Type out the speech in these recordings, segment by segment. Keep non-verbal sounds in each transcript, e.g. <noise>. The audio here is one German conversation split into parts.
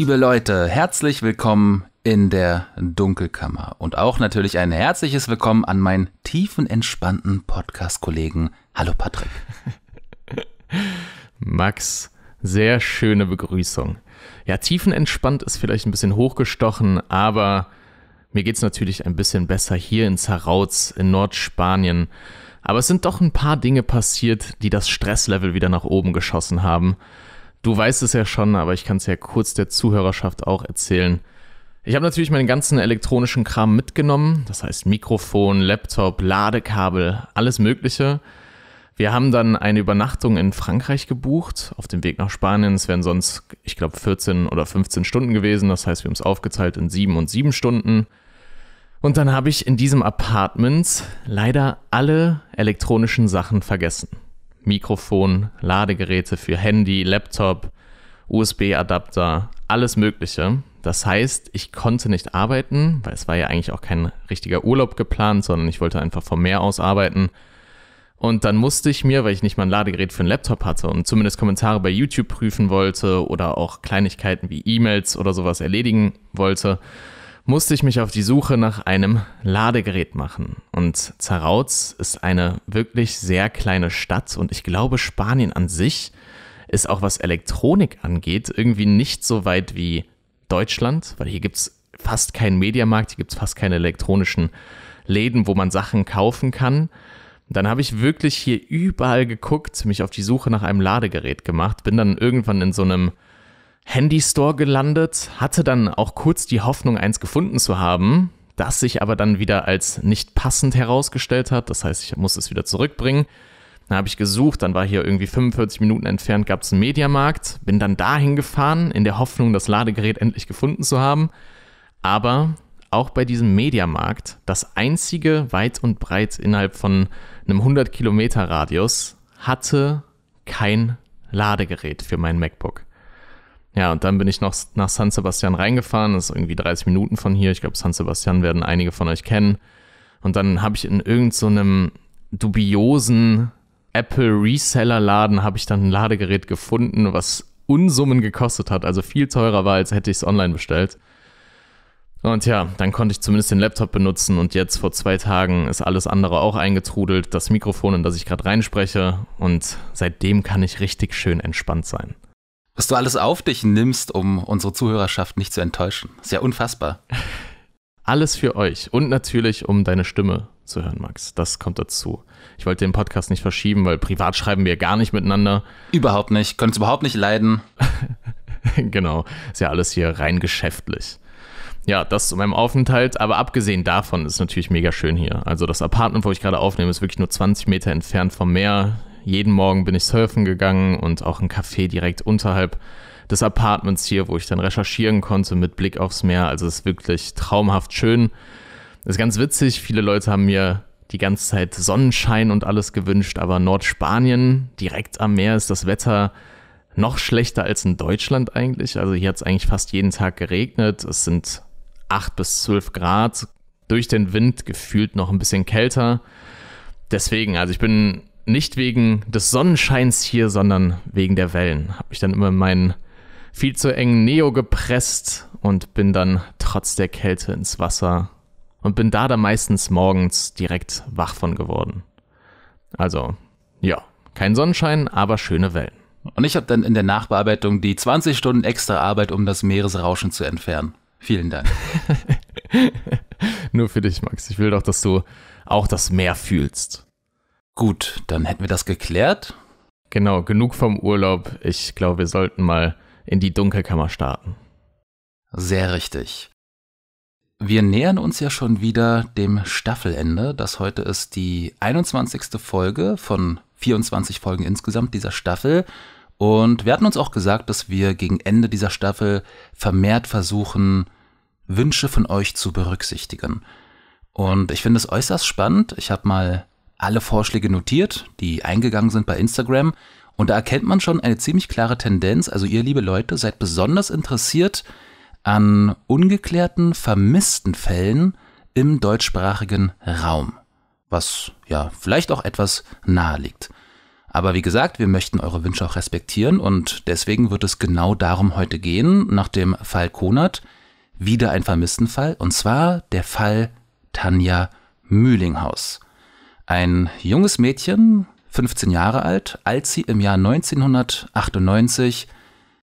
Liebe Leute, herzlich willkommen in der Dunkelkammer und auch natürlich ein herzliches Willkommen an meinen tiefen entspannten Podcast-Kollegen. Hallo Patrick. <laughs> Max, sehr schöne Begrüßung. Ja, tiefenentspannt ist vielleicht ein bisschen hochgestochen, aber mir geht es natürlich ein bisschen besser hier in Zarauz in Nordspanien. Aber es sind doch ein paar Dinge passiert, die das Stresslevel wieder nach oben geschossen haben. Du weißt es ja schon, aber ich kann es ja kurz der Zuhörerschaft auch erzählen. Ich habe natürlich meinen ganzen elektronischen Kram mitgenommen, das heißt Mikrofon, Laptop, Ladekabel, alles Mögliche. Wir haben dann eine Übernachtung in Frankreich gebucht, auf dem Weg nach Spanien. Es wären sonst, ich glaube, 14 oder 15 Stunden gewesen. Das heißt, wir haben es aufgeteilt in 7 und 7 Stunden. Und dann habe ich in diesem Apartment leider alle elektronischen Sachen vergessen. Mikrofon, Ladegeräte für Handy, Laptop, USB-Adapter, alles Mögliche. Das heißt, ich konnte nicht arbeiten, weil es war ja eigentlich auch kein richtiger Urlaub geplant, sondern ich wollte einfach vom Meer aus arbeiten. Und dann musste ich mir, weil ich nicht mal ein Ladegerät für einen Laptop hatte und zumindest Kommentare bei YouTube prüfen wollte oder auch Kleinigkeiten wie E-Mails oder sowas erledigen wollte, musste ich mich auf die Suche nach einem Ladegerät machen. Und Zarautz ist eine wirklich sehr kleine Stadt und ich glaube, Spanien an sich ist auch was Elektronik angeht, irgendwie nicht so weit wie Deutschland, weil hier gibt es fast keinen Mediamarkt, hier gibt es fast keine elektronischen Läden, wo man Sachen kaufen kann. Dann habe ich wirklich hier überall geguckt, mich auf die Suche nach einem Ladegerät gemacht, bin dann irgendwann in so einem Handy-Store gelandet, hatte dann auch kurz die Hoffnung, eins gefunden zu haben, das sich aber dann wieder als nicht passend herausgestellt hat. Das heißt, ich muss es wieder zurückbringen. Dann habe ich gesucht, dann war hier irgendwie 45 Minuten entfernt, gab es einen Mediamarkt, bin dann dahin gefahren, in der Hoffnung, das Ladegerät endlich gefunden zu haben. Aber auch bei diesem Mediamarkt, das einzige weit und breit innerhalb von einem 100 Kilometer Radius, hatte kein Ladegerät für mein MacBook. Ja, und dann bin ich noch nach San Sebastian reingefahren. Das ist irgendwie 30 Minuten von hier. Ich glaube, San Sebastian werden einige von euch kennen. Und dann habe ich in irgendeinem so dubiosen Apple Reseller Laden habe ich dann ein Ladegerät gefunden, was Unsummen gekostet hat. Also viel teurer war, als hätte ich es online bestellt. Und ja, dann konnte ich zumindest den Laptop benutzen und jetzt vor zwei Tagen ist alles andere auch eingetrudelt, das Mikrofon, in das ich gerade reinspreche und seitdem kann ich richtig schön entspannt sein was du alles auf dich nimmst, um unsere Zuhörerschaft nicht zu enttäuschen. Ist ja unfassbar. <laughs> Alles für euch und natürlich, um deine Stimme zu hören, Max. Das kommt dazu. Ich wollte den Podcast nicht verschieben, weil privat schreiben wir gar nicht miteinander. Überhaupt nicht. Können es überhaupt nicht leiden. <laughs> genau. Ist ja alles hier rein geschäftlich. Ja, das zu meinem Aufenthalt. Aber abgesehen davon ist es natürlich mega schön hier. Also das Apartment, wo ich gerade aufnehme, ist wirklich nur 20 Meter entfernt vom Meer jeden Morgen bin ich surfen gegangen und auch ein Café direkt unterhalb des Apartments hier, wo ich dann recherchieren konnte mit Blick aufs Meer. Also es ist wirklich traumhaft schön. Das ist ganz witzig, viele Leute haben mir die ganze Zeit Sonnenschein und alles gewünscht, aber Nordspanien direkt am Meer ist das Wetter noch schlechter als in Deutschland eigentlich. Also hier hat es eigentlich fast jeden Tag geregnet. Es sind 8 bis 12 Grad, durch den Wind gefühlt noch ein bisschen kälter. Deswegen, also ich bin nicht wegen des Sonnenscheins hier, sondern wegen der Wellen. Habe ich dann immer meinen viel zu engen Neo gepresst und bin dann trotz der Kälte ins Wasser und bin da dann meistens morgens direkt wach von geworden. Also, ja, kein Sonnenschein, aber schöne Wellen. Und ich habe dann in der Nachbearbeitung die 20 Stunden extra Arbeit, um das Meeresrauschen zu entfernen. Vielen Dank. <laughs> Nur für dich, Max. Ich will doch, dass du auch das Meer fühlst. Gut, dann hätten wir das geklärt. Genau, genug vom Urlaub. Ich glaube, wir sollten mal in die Dunkelkammer starten. Sehr richtig. Wir nähern uns ja schon wieder dem Staffelende. Das heute ist die 21. Folge von 24 Folgen insgesamt dieser Staffel. Und wir hatten uns auch gesagt, dass wir gegen Ende dieser Staffel vermehrt versuchen, Wünsche von euch zu berücksichtigen. Und ich finde es äußerst spannend. Ich habe mal alle Vorschläge notiert, die eingegangen sind bei Instagram. Und da erkennt man schon eine ziemlich klare Tendenz. Also ihr liebe Leute, seid besonders interessiert an ungeklärten, vermissten Fällen im deutschsprachigen Raum. Was ja vielleicht auch etwas nahe liegt. Aber wie gesagt, wir möchten eure Wünsche auch respektieren und deswegen wird es genau darum heute gehen, nach dem Fall Konat, wieder ein Vermisstenfall, und zwar der Fall Tanja Mühlinghaus. Ein junges Mädchen, 15 Jahre alt, als sie im Jahr 1998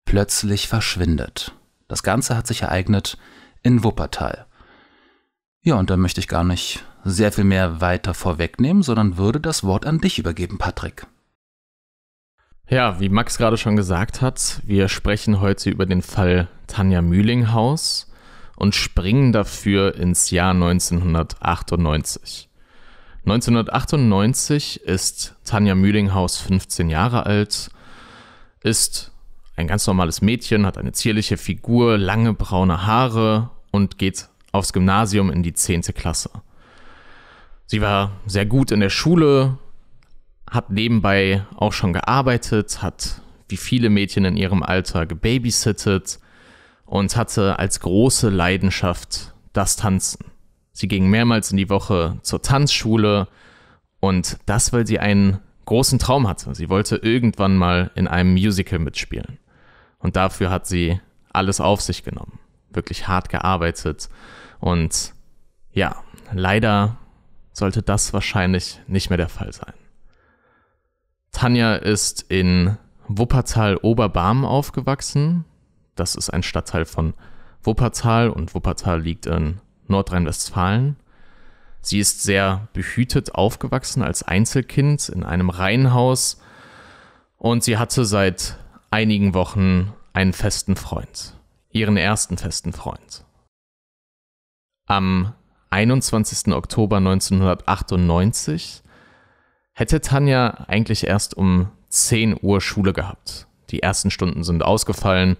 plötzlich verschwindet. Das Ganze hat sich ereignet in Wuppertal. Ja, und da möchte ich gar nicht sehr viel mehr weiter vorwegnehmen, sondern würde das Wort an dich übergeben, Patrick. Ja, wie Max gerade schon gesagt hat, wir sprechen heute über den Fall Tanja Mühlinghaus und springen dafür ins Jahr 1998. 1998 ist Tanja Mühlinghaus 15 Jahre alt, ist ein ganz normales Mädchen, hat eine zierliche Figur, lange braune Haare und geht aufs Gymnasium in die 10. Klasse. Sie war sehr gut in der Schule, hat nebenbei auch schon gearbeitet, hat wie viele Mädchen in ihrem Alter gebabysittet und hatte als große Leidenschaft das Tanzen. Sie ging mehrmals in die Woche zur Tanzschule und das, weil sie einen großen Traum hatte. Sie wollte irgendwann mal in einem Musical mitspielen. Und dafür hat sie alles auf sich genommen, wirklich hart gearbeitet. Und ja, leider sollte das wahrscheinlich nicht mehr der Fall sein. Tanja ist in Wuppertal-Oberbarm aufgewachsen. Das ist ein Stadtteil von Wuppertal und Wuppertal liegt in Nordrhein-Westfalen. Sie ist sehr behütet aufgewachsen als Einzelkind in einem Reihenhaus und sie hatte seit einigen Wochen einen festen Freund, ihren ersten festen Freund. Am 21. Oktober 1998 hätte Tanja eigentlich erst um 10 Uhr Schule gehabt. Die ersten Stunden sind ausgefallen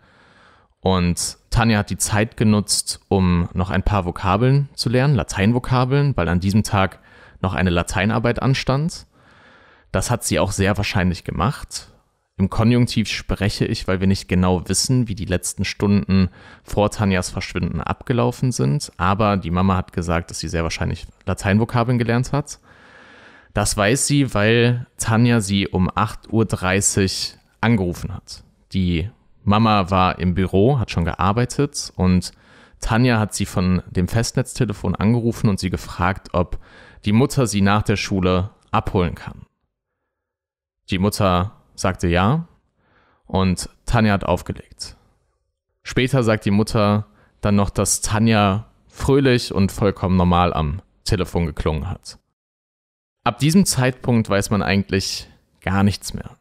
und Tanja hat die Zeit genutzt, um noch ein paar Vokabeln zu lernen, Lateinvokabeln, weil an diesem Tag noch eine Lateinarbeit anstand. Das hat sie auch sehr wahrscheinlich gemacht. Im Konjunktiv spreche ich, weil wir nicht genau wissen, wie die letzten Stunden vor Tanjas Verschwinden abgelaufen sind. Aber die Mama hat gesagt, dass sie sehr wahrscheinlich Lateinvokabeln gelernt hat. Das weiß sie, weil Tanja sie um 8.30 Uhr angerufen hat. Die Mama war im Büro, hat schon gearbeitet und Tanja hat sie von dem Festnetztelefon angerufen und sie gefragt, ob die Mutter sie nach der Schule abholen kann. Die Mutter sagte ja und Tanja hat aufgelegt. Später sagt die Mutter dann noch, dass Tanja fröhlich und vollkommen normal am Telefon geklungen hat. Ab diesem Zeitpunkt weiß man eigentlich gar nichts mehr.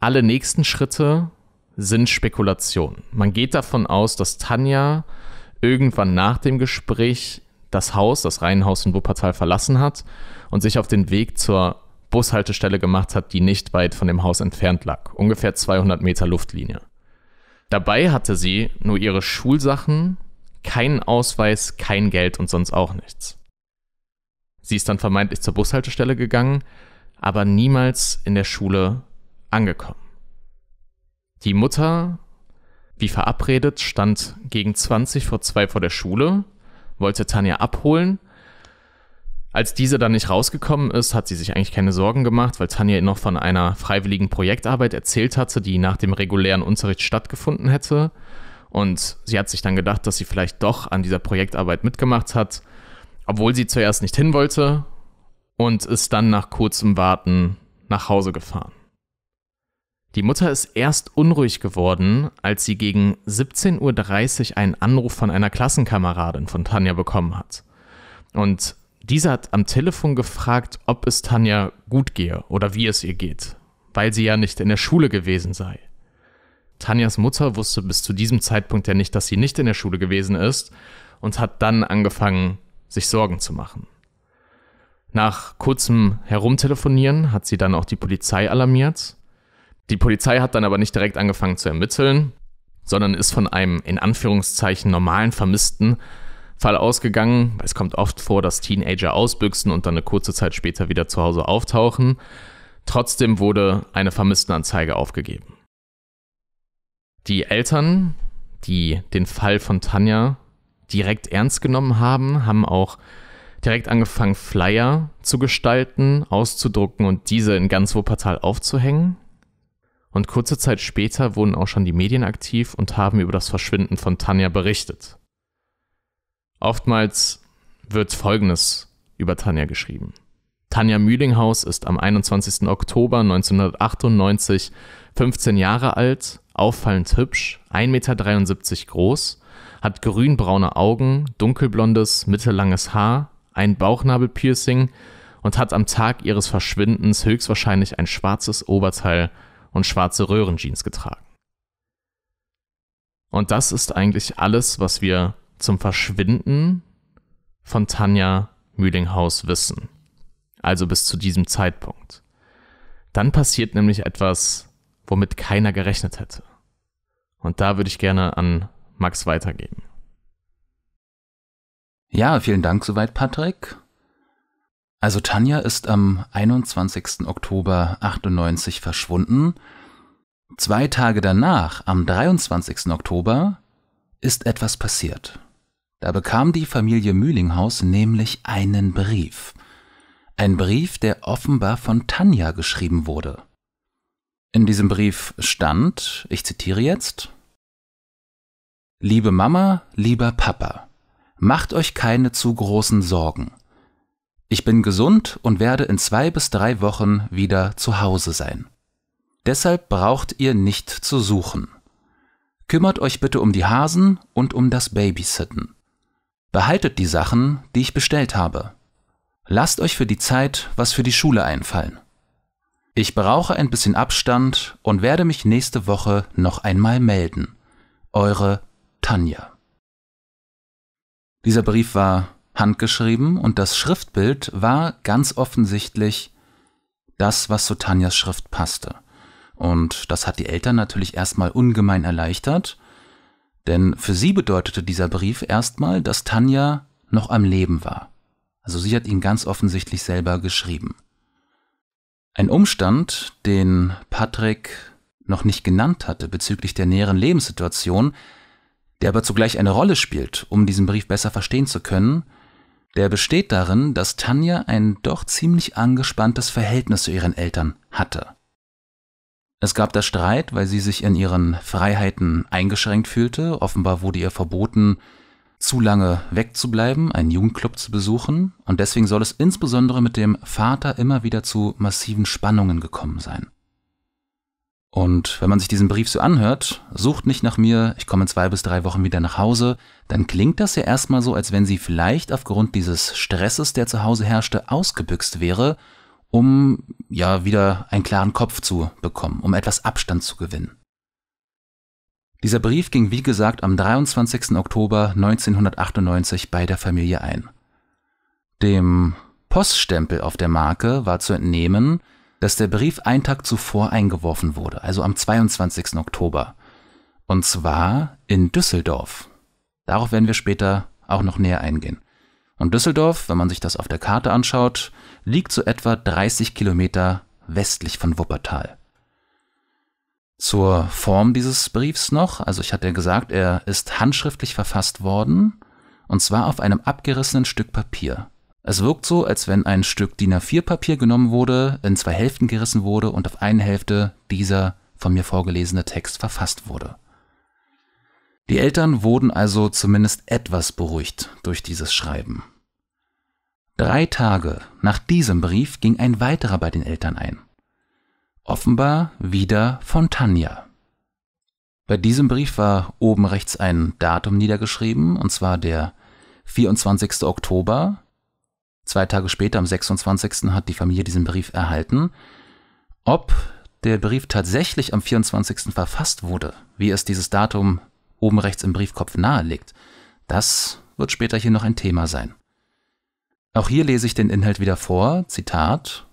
Alle nächsten Schritte sind Spekulationen. Man geht davon aus, dass Tanja irgendwann nach dem Gespräch das Haus, das Reihenhaus in Wuppertal verlassen hat und sich auf den Weg zur Bushaltestelle gemacht hat, die nicht weit von dem Haus entfernt lag, ungefähr 200 Meter Luftlinie. Dabei hatte sie nur ihre Schulsachen, keinen Ausweis, kein Geld und sonst auch nichts. Sie ist dann vermeintlich zur Bushaltestelle gegangen, aber niemals in der Schule angekommen. Die Mutter, wie verabredet, stand gegen 20 vor 2 vor der Schule, wollte Tanja abholen. Als diese dann nicht rausgekommen ist, hat sie sich eigentlich keine Sorgen gemacht, weil Tanja noch von einer freiwilligen Projektarbeit erzählt hatte, die nach dem regulären Unterricht stattgefunden hätte. Und sie hat sich dann gedacht, dass sie vielleicht doch an dieser Projektarbeit mitgemacht hat, obwohl sie zuerst nicht hin wollte und ist dann nach kurzem Warten nach Hause gefahren. Die Mutter ist erst unruhig geworden, als sie gegen 17.30 Uhr einen Anruf von einer Klassenkameradin von Tanja bekommen hat. Und diese hat am Telefon gefragt, ob es Tanja gut gehe oder wie es ihr geht, weil sie ja nicht in der Schule gewesen sei. Tanjas Mutter wusste bis zu diesem Zeitpunkt ja nicht, dass sie nicht in der Schule gewesen ist und hat dann angefangen, sich Sorgen zu machen. Nach kurzem Herumtelefonieren hat sie dann auch die Polizei alarmiert die Polizei hat dann aber nicht direkt angefangen zu ermitteln, sondern ist von einem in Anführungszeichen normalen Vermissten Fall ausgegangen. Es kommt oft vor, dass Teenager ausbüchsen und dann eine kurze Zeit später wieder zu Hause auftauchen. Trotzdem wurde eine Vermisstenanzeige aufgegeben. Die Eltern, die den Fall von Tanja direkt ernst genommen haben, haben auch direkt angefangen, Flyer zu gestalten, auszudrucken und diese in ganz Wuppertal aufzuhängen. Und kurze Zeit später wurden auch schon die Medien aktiv und haben über das Verschwinden von Tanja berichtet. Oftmals wird Folgendes über Tanja geschrieben. Tanja Mühlinghaus ist am 21. Oktober 1998 15 Jahre alt, auffallend hübsch, 1,73 Meter groß, hat grünbraune Augen, dunkelblondes, mittellanges Haar, ein Bauchnabelpiercing und hat am Tag ihres Verschwindens höchstwahrscheinlich ein schwarzes Oberteil und schwarze Röhrenjeans getragen. Und das ist eigentlich alles, was wir zum Verschwinden von Tanja Mühlinghaus wissen. Also bis zu diesem Zeitpunkt. Dann passiert nämlich etwas, womit keiner gerechnet hätte. Und da würde ich gerne an Max weitergeben. Ja, vielen Dank soweit, Patrick. Also Tanja ist am 21. Oktober 98 verschwunden. Zwei Tage danach, am 23. Oktober, ist etwas passiert. Da bekam die Familie Mühlinghaus nämlich einen Brief. Ein Brief, der offenbar von Tanja geschrieben wurde. In diesem Brief stand, ich zitiere jetzt, Liebe Mama, lieber Papa, macht euch keine zu großen Sorgen. Ich bin gesund und werde in zwei bis drei Wochen wieder zu Hause sein. Deshalb braucht ihr nicht zu suchen. Kümmert euch bitte um die Hasen und um das Babysitten. Behaltet die Sachen, die ich bestellt habe. Lasst euch für die Zeit was für die Schule einfallen. Ich brauche ein bisschen Abstand und werde mich nächste Woche noch einmal melden. Eure Tanja. Dieser Brief war handgeschrieben und das Schriftbild war ganz offensichtlich das, was zu Tanjas Schrift passte. Und das hat die Eltern natürlich erstmal ungemein erleichtert, denn für sie bedeutete dieser Brief erstmal, dass Tanja noch am Leben war. Also sie hat ihn ganz offensichtlich selber geschrieben. Ein Umstand, den Patrick noch nicht genannt hatte bezüglich der näheren Lebenssituation, der aber zugleich eine Rolle spielt, um diesen Brief besser verstehen zu können, der besteht darin, dass Tanja ein doch ziemlich angespanntes Verhältnis zu ihren Eltern hatte. Es gab da Streit, weil sie sich in ihren Freiheiten eingeschränkt fühlte. Offenbar wurde ihr verboten, zu lange wegzubleiben, einen Jugendclub zu besuchen. Und deswegen soll es insbesondere mit dem Vater immer wieder zu massiven Spannungen gekommen sein. Und wenn man sich diesen Brief so anhört, sucht nicht nach mir, ich komme in zwei bis drei Wochen wieder nach Hause, dann klingt das ja erstmal so, als wenn sie vielleicht aufgrund dieses Stresses, der zu Hause herrschte, ausgebüxt wäre, um ja wieder einen klaren Kopf zu bekommen, um etwas Abstand zu gewinnen. Dieser Brief ging wie gesagt am 23. Oktober 1998 bei der Familie ein. Dem Poststempel auf der Marke war zu entnehmen, dass der Brief einen Tag zuvor eingeworfen wurde, also am 22. Oktober. Und zwar in Düsseldorf. Darauf werden wir später auch noch näher eingehen. Und Düsseldorf, wenn man sich das auf der Karte anschaut, liegt so etwa 30 Kilometer westlich von Wuppertal. Zur Form dieses Briefs noch, also ich hatte ja gesagt, er ist handschriftlich verfasst worden, und zwar auf einem abgerissenen Stück Papier. Es wirkt so, als wenn ein Stück DIN A4-Papier genommen wurde, in zwei Hälften gerissen wurde und auf eine Hälfte dieser von mir vorgelesene Text verfasst wurde. Die Eltern wurden also zumindest etwas beruhigt durch dieses Schreiben. Drei Tage nach diesem Brief ging ein weiterer bei den Eltern ein. Offenbar wieder von Tanja. Bei diesem Brief war oben rechts ein Datum niedergeschrieben, und zwar der 24. Oktober Zwei Tage später, am 26. hat die Familie diesen Brief erhalten. Ob der Brief tatsächlich am 24. verfasst wurde, wie es dieses Datum oben rechts im Briefkopf nahelegt, das wird später hier noch ein Thema sein. Auch hier lese ich den Inhalt wieder vor, Zitat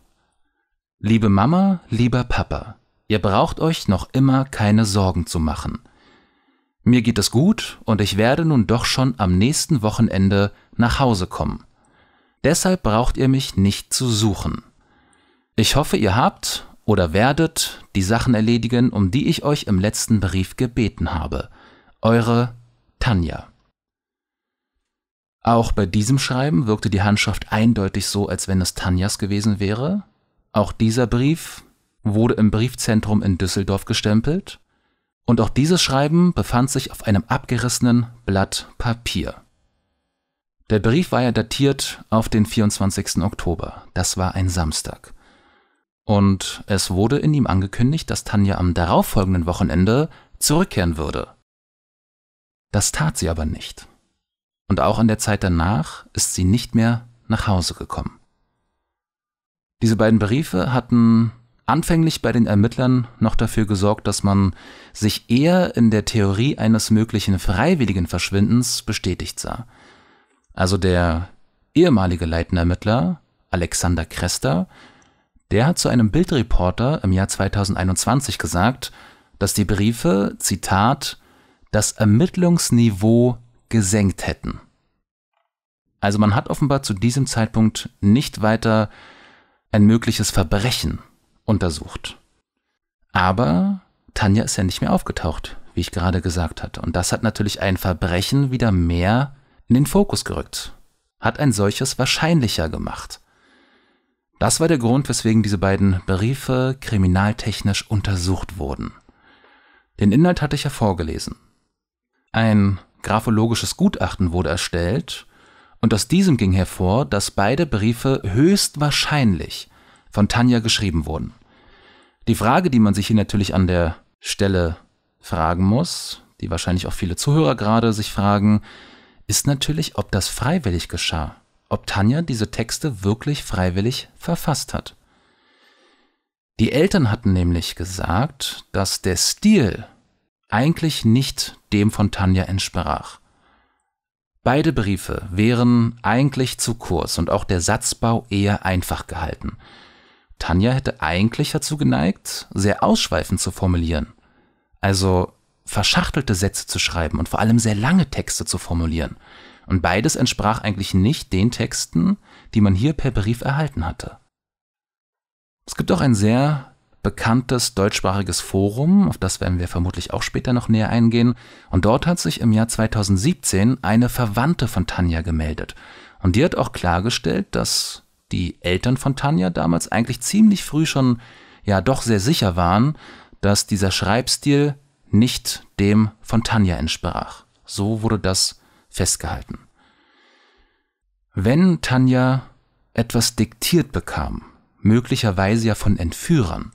Liebe Mama, lieber Papa, ihr braucht euch noch immer keine Sorgen zu machen. Mir geht es gut und ich werde nun doch schon am nächsten Wochenende nach Hause kommen. Deshalb braucht ihr mich nicht zu suchen. Ich hoffe, ihr habt oder werdet die Sachen erledigen, um die ich euch im letzten Brief gebeten habe. Eure Tanja. Auch bei diesem Schreiben wirkte die Handschrift eindeutig so, als wenn es Tanjas gewesen wäre. Auch dieser Brief wurde im Briefzentrum in Düsseldorf gestempelt. Und auch dieses Schreiben befand sich auf einem abgerissenen Blatt Papier. Der Brief war ja datiert auf den 24. Oktober. Das war ein Samstag. Und es wurde in ihm angekündigt, dass Tanja am darauffolgenden Wochenende zurückkehren würde. Das tat sie aber nicht. Und auch in der Zeit danach ist sie nicht mehr nach Hause gekommen. Diese beiden Briefe hatten anfänglich bei den Ermittlern noch dafür gesorgt, dass man sich eher in der Theorie eines möglichen freiwilligen Verschwindens bestätigt sah. Also der ehemalige Leitenermittler Alexander Krester, der hat zu einem Bildreporter im Jahr 2021 gesagt, dass die Briefe, Zitat, das Ermittlungsniveau gesenkt hätten. Also man hat offenbar zu diesem Zeitpunkt nicht weiter ein mögliches Verbrechen untersucht. Aber Tanja ist ja nicht mehr aufgetaucht, wie ich gerade gesagt hatte. Und das hat natürlich ein Verbrechen wieder mehr in den Fokus gerückt, hat ein solches wahrscheinlicher gemacht. Das war der Grund, weswegen diese beiden Briefe kriminaltechnisch untersucht wurden. Den Inhalt hatte ich ja vorgelesen. Ein graphologisches Gutachten wurde erstellt, und aus diesem ging hervor, dass beide Briefe höchstwahrscheinlich von Tanja geschrieben wurden. Die Frage, die man sich hier natürlich an der Stelle fragen muss, die wahrscheinlich auch viele Zuhörer gerade sich fragen, ist natürlich, ob das freiwillig geschah, ob Tanja diese Texte wirklich freiwillig verfasst hat. Die Eltern hatten nämlich gesagt, dass der Stil eigentlich nicht dem von Tanja entsprach. Beide Briefe wären eigentlich zu kurz und auch der Satzbau eher einfach gehalten. Tanja hätte eigentlich dazu geneigt, sehr ausschweifend zu formulieren. Also verschachtelte Sätze zu schreiben und vor allem sehr lange Texte zu formulieren. Und beides entsprach eigentlich nicht den Texten, die man hier per Brief erhalten hatte. Es gibt auch ein sehr bekanntes deutschsprachiges Forum, auf das werden wir vermutlich auch später noch näher eingehen. Und dort hat sich im Jahr 2017 eine Verwandte von Tanja gemeldet. Und die hat auch klargestellt, dass die Eltern von Tanja damals eigentlich ziemlich früh schon ja doch sehr sicher waren, dass dieser Schreibstil nicht dem von Tanja entsprach. So wurde das festgehalten. Wenn Tanja etwas diktiert bekam, möglicherweise ja von Entführern,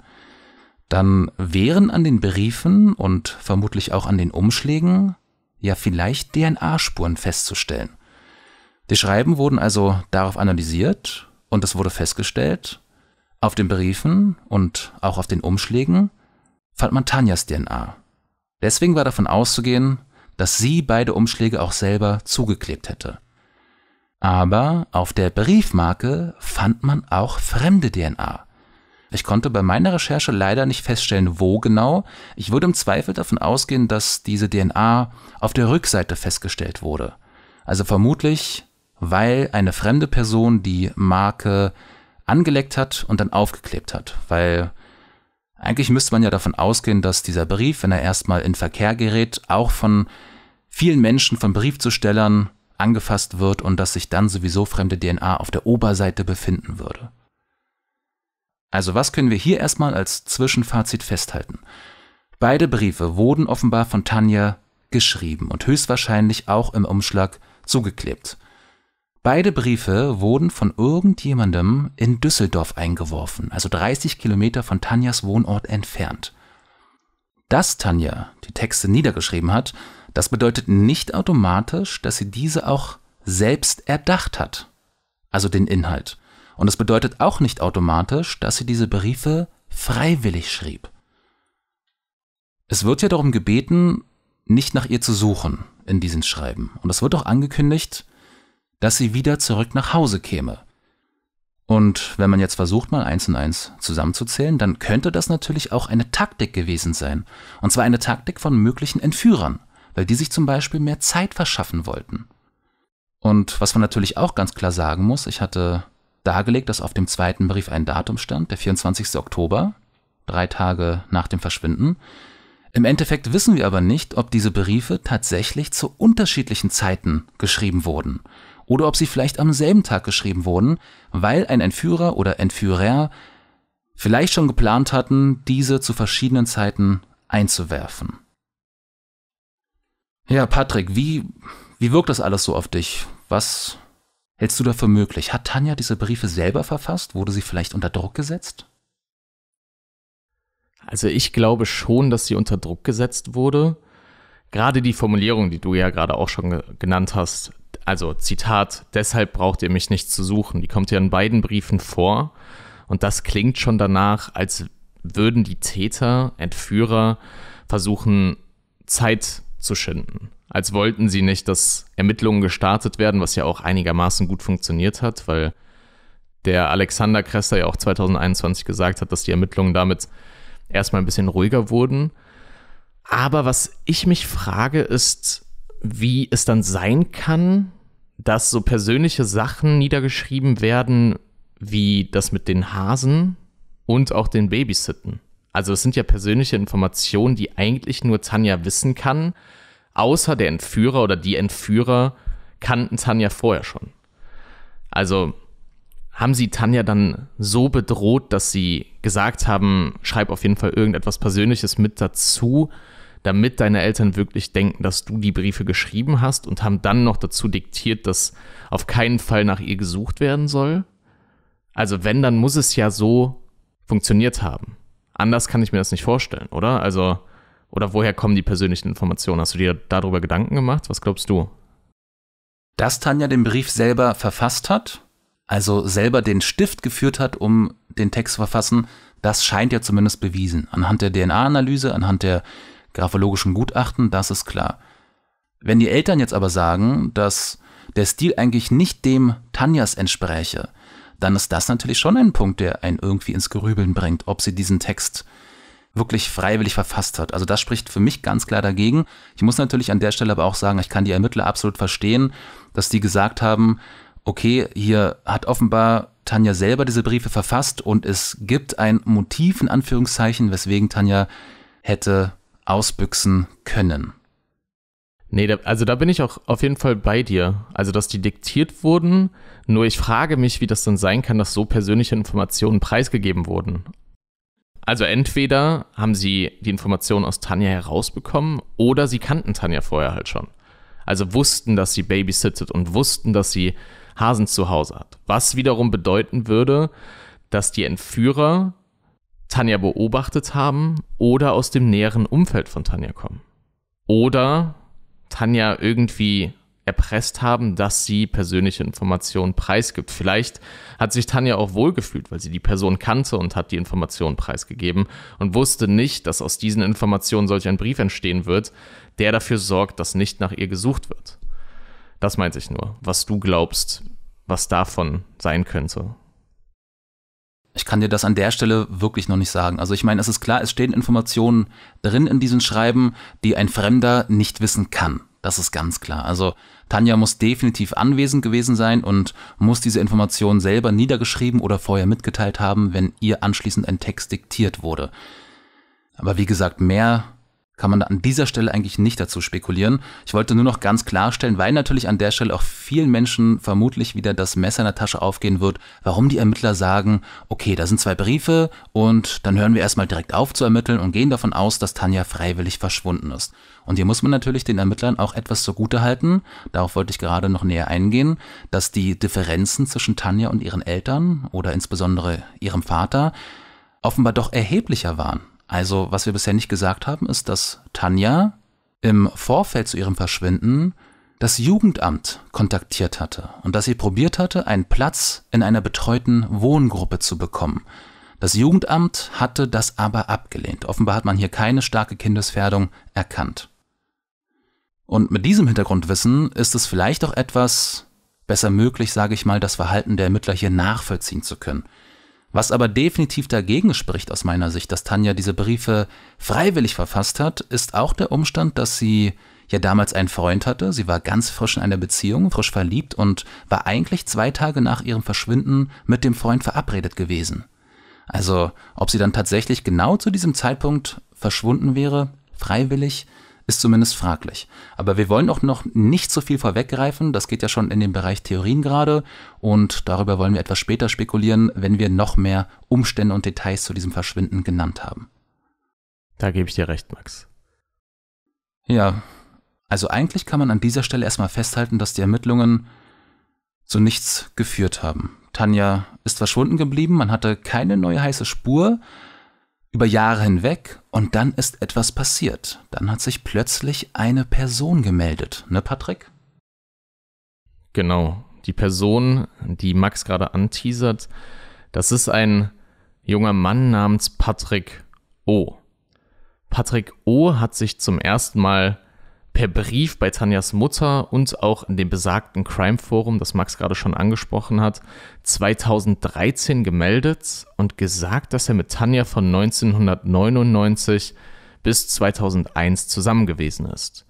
dann wären an den Briefen und vermutlich auch an den Umschlägen ja vielleicht DNA-Spuren festzustellen. Die Schreiben wurden also darauf analysiert und es wurde festgestellt, auf den Briefen und auch auf den Umschlägen fand man Tanjas DNA. Deswegen war davon auszugehen, dass sie beide Umschläge auch selber zugeklebt hätte. Aber auf der Briefmarke fand man auch fremde DNA. Ich konnte bei meiner Recherche leider nicht feststellen, wo genau. Ich würde im Zweifel davon ausgehen, dass diese DNA auf der Rückseite festgestellt wurde. Also vermutlich, weil eine fremde Person die Marke angeleckt hat und dann aufgeklebt hat, weil eigentlich müsste man ja davon ausgehen, dass dieser Brief, wenn er erstmal in Verkehr gerät, auch von vielen Menschen, von Briefzustellern angefasst wird und dass sich dann sowieso fremde DNA auf der Oberseite befinden würde. Also was können wir hier erstmal als Zwischenfazit festhalten? Beide Briefe wurden offenbar von Tanja geschrieben und höchstwahrscheinlich auch im Umschlag zugeklebt. Beide Briefe wurden von irgendjemandem in Düsseldorf eingeworfen, also 30 Kilometer von Tanjas Wohnort entfernt. Dass Tanja die Texte niedergeschrieben hat, das bedeutet nicht automatisch, dass sie diese auch selbst erdacht hat, also den Inhalt. Und es bedeutet auch nicht automatisch, dass sie diese Briefe freiwillig schrieb. Es wird ja darum gebeten, nicht nach ihr zu suchen in diesen Schreiben. Und es wird auch angekündigt, dass sie wieder zurück nach Hause käme. Und wenn man jetzt versucht, mal eins und eins zusammenzuzählen, dann könnte das natürlich auch eine Taktik gewesen sein. Und zwar eine Taktik von möglichen Entführern, weil die sich zum Beispiel mehr Zeit verschaffen wollten. Und was man natürlich auch ganz klar sagen muss, ich hatte dargelegt, dass auf dem zweiten Brief ein Datum stand, der 24. Oktober, drei Tage nach dem Verschwinden. Im Endeffekt wissen wir aber nicht, ob diese Briefe tatsächlich zu unterschiedlichen Zeiten geschrieben wurden oder ob sie vielleicht am selben Tag geschrieben wurden, weil ein Entführer oder Entführer vielleicht schon geplant hatten, diese zu verschiedenen Zeiten einzuwerfen. Ja, Patrick, wie, wie wirkt das alles so auf dich? Was hältst du da für möglich? Hat Tanja diese Briefe selber verfasst? Wurde sie vielleicht unter Druck gesetzt? Also ich glaube schon, dass sie unter Druck gesetzt wurde. Gerade die Formulierung, die du ja gerade auch schon genannt hast, also Zitat, deshalb braucht ihr mich nicht zu suchen. Die kommt ja in beiden Briefen vor. Und das klingt schon danach, als würden die Täter, Entführer versuchen, Zeit zu schinden. Als wollten sie nicht, dass Ermittlungen gestartet werden, was ja auch einigermaßen gut funktioniert hat, weil der Alexander Kresser ja auch 2021 gesagt hat, dass die Ermittlungen damit erstmal ein bisschen ruhiger wurden. Aber was ich mich frage, ist, wie es dann sein kann, dass so persönliche Sachen niedergeschrieben werden, wie das mit den Hasen und auch den Babysitten. Also es sind ja persönliche Informationen, die eigentlich nur Tanja wissen kann, außer der Entführer oder die Entführer kannten Tanja vorher schon. Also haben sie Tanja dann so bedroht, dass sie gesagt haben, schreib auf jeden Fall irgendetwas Persönliches mit dazu, damit deine Eltern wirklich denken, dass du die Briefe geschrieben hast und haben dann noch dazu diktiert, dass auf keinen Fall nach ihr gesucht werden soll? Also wenn, dann muss es ja so funktioniert haben. Anders kann ich mir das nicht vorstellen, oder? Also, oder woher kommen die persönlichen Informationen? Hast du dir darüber Gedanken gemacht? Was glaubst du? Dass Tanja den Brief selber verfasst hat, also selber den Stift geführt hat, um den Text zu verfassen, das scheint ja zumindest bewiesen. Anhand der DNA-Analyse, anhand der graphologischen Gutachten, das ist klar. Wenn die Eltern jetzt aber sagen, dass der Stil eigentlich nicht dem Tanjas entspräche, dann ist das natürlich schon ein Punkt, der einen irgendwie ins Gerübeln bringt, ob sie diesen Text wirklich freiwillig verfasst hat. Also das spricht für mich ganz klar dagegen. Ich muss natürlich an der Stelle aber auch sagen, ich kann die Ermittler absolut verstehen, dass die gesagt haben, okay, hier hat offenbar Tanja selber diese Briefe verfasst und es gibt ein Motiv in Anführungszeichen, weswegen Tanja hätte ausbüchsen können. Nee, da, also da bin ich auch auf jeden Fall bei dir. Also, dass die diktiert wurden, nur ich frage mich, wie das dann sein kann, dass so persönliche Informationen preisgegeben wurden. Also entweder haben sie die Informationen aus Tanja herausbekommen oder sie kannten Tanja vorher halt schon. Also wussten, dass sie babysittet und wussten, dass sie Hasen zu Hause hat. Was wiederum bedeuten würde, dass die Entführer Tanja beobachtet haben oder aus dem näheren Umfeld von Tanja kommen. Oder Tanja irgendwie erpresst haben, dass sie persönliche Informationen preisgibt. Vielleicht hat sich Tanja auch wohlgefühlt, weil sie die Person kannte und hat die Informationen preisgegeben und wusste nicht, dass aus diesen Informationen solch ein Brief entstehen wird, der dafür sorgt, dass nicht nach ihr gesucht wird. Das meinte ich nur, was du glaubst, was davon sein könnte ich kann dir das an der Stelle wirklich noch nicht sagen. Also ich meine, es ist klar, es stehen Informationen drin in diesen Schreiben, die ein Fremder nicht wissen kann. Das ist ganz klar. Also Tanja muss definitiv anwesend gewesen sein und muss diese Informationen selber niedergeschrieben oder vorher mitgeteilt haben, wenn ihr anschließend ein Text diktiert wurde. Aber wie gesagt, mehr kann man an dieser Stelle eigentlich nicht dazu spekulieren. Ich wollte nur noch ganz klarstellen, weil natürlich an der Stelle auch vielen Menschen vermutlich wieder das Messer in der Tasche aufgehen wird, warum die Ermittler sagen, okay, da sind zwei Briefe und dann hören wir erstmal direkt auf zu ermitteln und gehen davon aus, dass Tanja freiwillig verschwunden ist. Und hier muss man natürlich den Ermittlern auch etwas zugute halten, darauf wollte ich gerade noch näher eingehen, dass die Differenzen zwischen Tanja und ihren Eltern oder insbesondere ihrem Vater offenbar doch erheblicher waren. Also, was wir bisher nicht gesagt haben, ist, dass Tanja im Vorfeld zu ihrem Verschwinden das Jugendamt kontaktiert hatte und dass sie probiert hatte, einen Platz in einer betreuten Wohngruppe zu bekommen. Das Jugendamt hatte das aber abgelehnt. Offenbar hat man hier keine starke Kindesfährdung erkannt. Und mit diesem Hintergrundwissen ist es vielleicht auch etwas besser möglich, sage ich mal, das Verhalten der Ermittler hier nachvollziehen zu können. Was aber definitiv dagegen spricht aus meiner Sicht, dass Tanja diese Briefe freiwillig verfasst hat, ist auch der Umstand, dass sie ja damals einen Freund hatte. Sie war ganz frisch in einer Beziehung, frisch verliebt und war eigentlich zwei Tage nach ihrem Verschwinden mit dem Freund verabredet gewesen. Also, ob sie dann tatsächlich genau zu diesem Zeitpunkt verschwunden wäre, freiwillig, ist zumindest fraglich. Aber wir wollen auch noch nicht so viel vorweggreifen. Das geht ja schon in den Bereich Theorien gerade. Und darüber wollen wir etwas später spekulieren, wenn wir noch mehr Umstände und Details zu diesem Verschwinden genannt haben. Da gebe ich dir recht, Max. Ja, also eigentlich kann man an dieser Stelle erstmal festhalten, dass die Ermittlungen zu nichts geführt haben. Tanja ist verschwunden geblieben, man hatte keine neue heiße Spur, über Jahre hinweg und dann ist etwas passiert. Dann hat sich plötzlich eine Person gemeldet, ne Patrick? Genau, die Person, die Max gerade anteasert, das ist ein junger Mann namens Patrick O. Patrick O hat sich zum ersten Mal per Brief bei Tanjas Mutter und auch in dem besagten Crime Forum, das Max gerade schon angesprochen hat, 2013 gemeldet und gesagt, dass er mit Tanja von 1999 bis 2001 zusammen gewesen ist.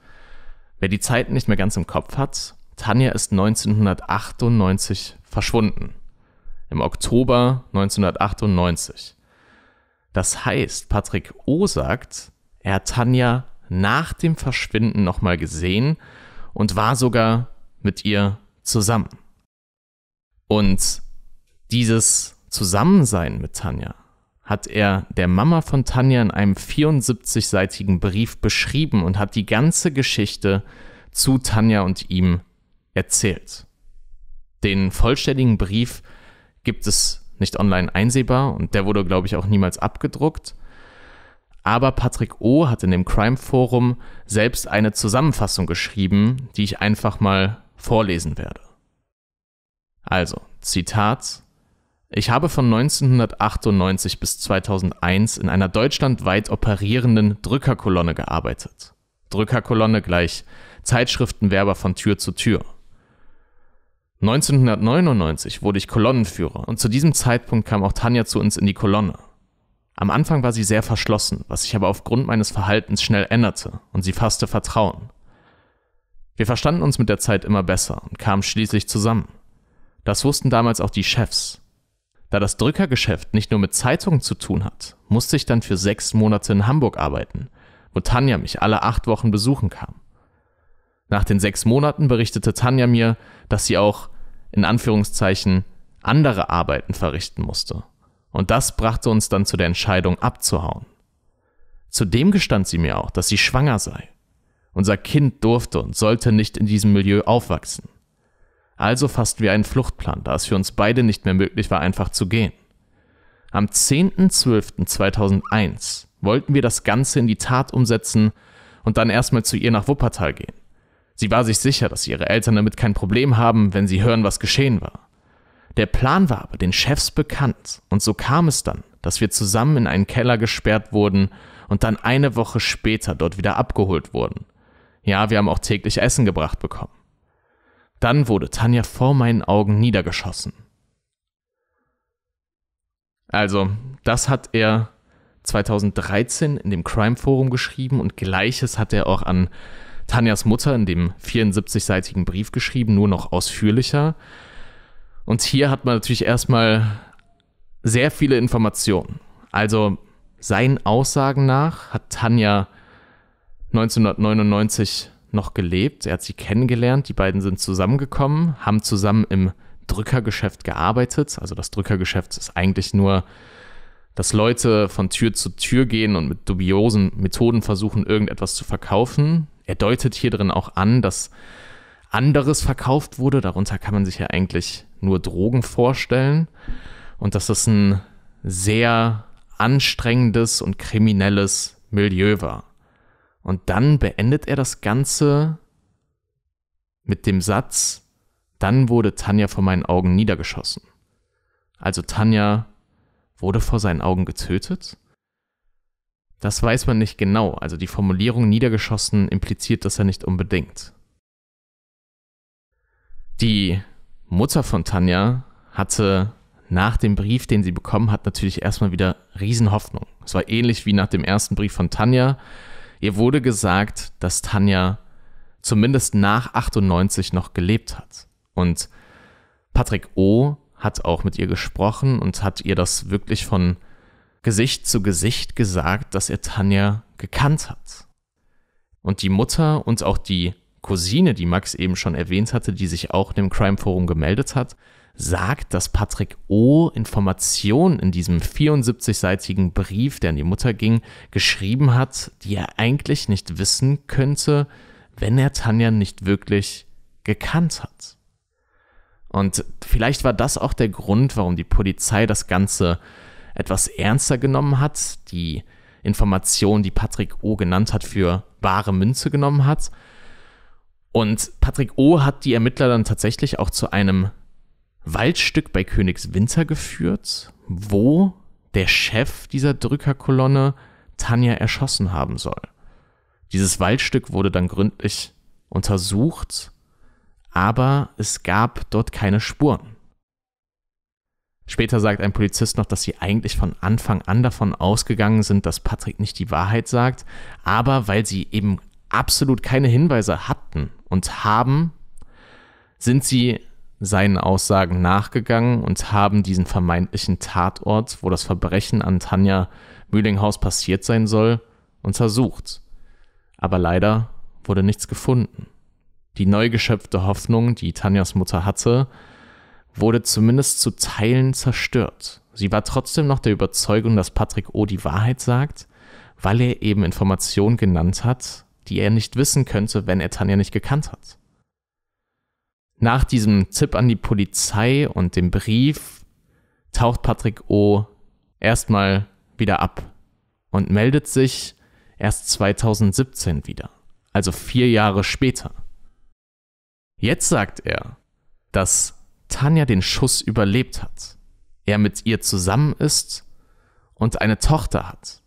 Wer die Zeit nicht mehr ganz im Kopf hat, Tanja ist 1998 verschwunden. Im Oktober 1998. Das heißt, Patrick O sagt, er hat Tanja nach dem Verschwinden nochmal gesehen und war sogar mit ihr zusammen. Und dieses Zusammensein mit Tanja hat er der Mama von Tanja in einem 74-seitigen Brief beschrieben und hat die ganze Geschichte zu Tanja und ihm erzählt. Den vollständigen Brief gibt es nicht online einsehbar und der wurde, glaube ich, auch niemals abgedruckt. Aber Patrick O. hat in dem Crime Forum selbst eine Zusammenfassung geschrieben, die ich einfach mal vorlesen werde. Also, Zitat. Ich habe von 1998 bis 2001 in einer deutschlandweit operierenden Drückerkolonne gearbeitet. Drückerkolonne gleich Zeitschriftenwerber von Tür zu Tür. 1999 wurde ich Kolonnenführer und zu diesem Zeitpunkt kam auch Tanja zu uns in die Kolonne. Am Anfang war sie sehr verschlossen, was sich aber aufgrund meines Verhaltens schnell änderte und sie fasste Vertrauen. Wir verstanden uns mit der Zeit immer besser und kamen schließlich zusammen. Das wussten damals auch die Chefs. Da das Drückergeschäft nicht nur mit Zeitungen zu tun hat, musste ich dann für sechs Monate in Hamburg arbeiten, wo Tanja mich alle acht Wochen besuchen kam. Nach den sechs Monaten berichtete Tanja mir, dass sie auch, in Anführungszeichen, andere Arbeiten verrichten musste und das brachte uns dann zu der Entscheidung, abzuhauen. Zudem gestand sie mir auch, dass sie schwanger sei. Unser Kind durfte und sollte nicht in diesem Milieu aufwachsen. Also fassten wir einen Fluchtplan, da es für uns beide nicht mehr möglich war, einfach zu gehen. Am 10.12.2001 wollten wir das Ganze in die Tat umsetzen und dann erstmal zu ihr nach Wuppertal gehen. Sie war sich sicher, dass ihre Eltern damit kein Problem haben, wenn sie hören, was geschehen war. Der Plan war aber den Chefs bekannt und so kam es dann, dass wir zusammen in einen Keller gesperrt wurden und dann eine Woche später dort wieder abgeholt wurden. Ja, wir haben auch täglich Essen gebracht bekommen. Dann wurde Tanja vor meinen Augen niedergeschossen. Also, das hat er 2013 in dem Crime Forum geschrieben und gleiches hat er auch an Tanjas Mutter in dem 74-seitigen Brief geschrieben, nur noch ausführlicher. Und hier hat man natürlich erstmal sehr viele Informationen. Also seinen Aussagen nach hat Tanja 1999 noch gelebt. Er hat sie kennengelernt. Die beiden sind zusammengekommen, haben zusammen im Drückergeschäft gearbeitet. Also das Drückergeschäft ist eigentlich nur, dass Leute von Tür zu Tür gehen und mit dubiosen Methoden versuchen, irgendetwas zu verkaufen. Er deutet hier drin auch an, dass anderes verkauft wurde. Darunter kann man sich ja eigentlich nur Drogen vorstellen. Und dass das ein sehr anstrengendes und kriminelles Milieu war. Und dann beendet er das Ganze mit dem Satz, dann wurde Tanja vor meinen Augen niedergeschossen. Also Tanja wurde vor seinen Augen getötet? Das weiß man nicht genau, also die Formulierung niedergeschossen impliziert das ja nicht unbedingt. Die Mutter von Tanja hatte nach dem Brief, den sie bekommen hat, natürlich erstmal wieder Riesenhoffnung. Es war ähnlich wie nach dem ersten Brief von Tanja. Ihr wurde gesagt, dass Tanja zumindest nach 98 noch gelebt hat. Und Patrick O. hat auch mit ihr gesprochen und hat ihr das wirklich von Gesicht zu Gesicht gesagt, dass er Tanja gekannt hat. Und die Mutter und auch die Cousine, die Max eben schon erwähnt hatte, die sich auch dem Crime Forum gemeldet hat, sagt, dass Patrick O. Informationen in diesem 74-seitigen Brief, der an die Mutter ging, geschrieben hat, die er eigentlich nicht wissen könnte, wenn er Tanja nicht wirklich gekannt hat. Und vielleicht war das auch der Grund, warum die Polizei das Ganze etwas ernster genommen hat, die Informationen, die Patrick O genannt hat, für wahre Münze genommen hat und Patrick O. hat die Ermittler dann tatsächlich auch zu einem Waldstück bei Königswinter geführt, wo der Chef dieser Drückerkolonne Tanja erschossen haben soll. Dieses Waldstück wurde dann gründlich untersucht, aber es gab dort keine Spuren. Später sagt ein Polizist noch, dass sie eigentlich von Anfang an davon ausgegangen sind, dass Patrick nicht die Wahrheit sagt, aber weil sie eben absolut keine Hinweise hatten und haben, sind sie seinen Aussagen nachgegangen und haben diesen vermeintlichen Tatort, wo das Verbrechen an Tanja Mühlinghaus passiert sein soll, untersucht. Aber leider wurde nichts gefunden. Die neu geschöpfte Hoffnung, die Tanjas Mutter hatte, wurde zumindest zu Teilen zerstört. Sie war trotzdem noch der Überzeugung, dass Patrick O die Wahrheit sagt, weil er eben Informationen genannt hat, die er nicht wissen könnte, wenn er Tanja nicht gekannt hat. Nach diesem Tipp an die Polizei und dem Brief taucht Patrick O. erstmal wieder ab und meldet sich erst 2017 wieder, also vier Jahre später. Jetzt sagt er, dass Tanja den Schuss überlebt hat, er mit ihr zusammen ist und eine Tochter hat.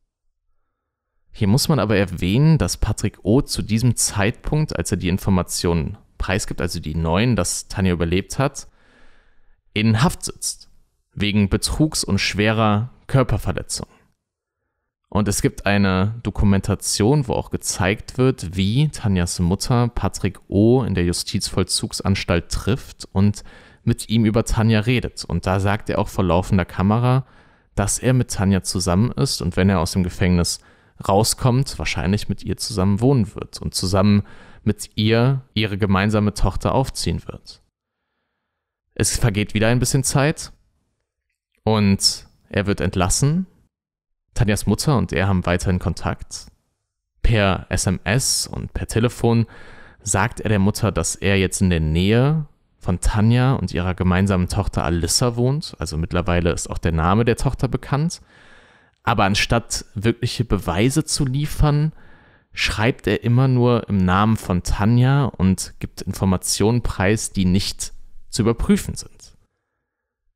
Hier muss man aber erwähnen, dass Patrick O. zu diesem Zeitpunkt, als er die Informationen preisgibt, also die neuen, dass Tanja überlebt hat, in Haft sitzt. Wegen Betrugs und schwerer Körperverletzung. Und es gibt eine Dokumentation, wo auch gezeigt wird, wie Tanjas Mutter Patrick O. in der Justizvollzugsanstalt trifft und mit ihm über Tanja redet. Und da sagt er auch vor laufender Kamera, dass er mit Tanja zusammen ist und wenn er aus dem Gefängnis rauskommt, wahrscheinlich mit ihr zusammen wohnen wird und zusammen mit ihr ihre gemeinsame Tochter aufziehen wird. Es vergeht wieder ein bisschen Zeit und er wird entlassen. Tanjas Mutter und er haben weiterhin Kontakt. Per SMS und per Telefon sagt er der Mutter, dass er jetzt in der Nähe von Tanja und ihrer gemeinsamen Tochter Alyssa wohnt. Also mittlerweile ist auch der Name der Tochter bekannt. Aber anstatt wirkliche Beweise zu liefern, schreibt er immer nur im Namen von Tanja und gibt Informationen preis, die nicht zu überprüfen sind.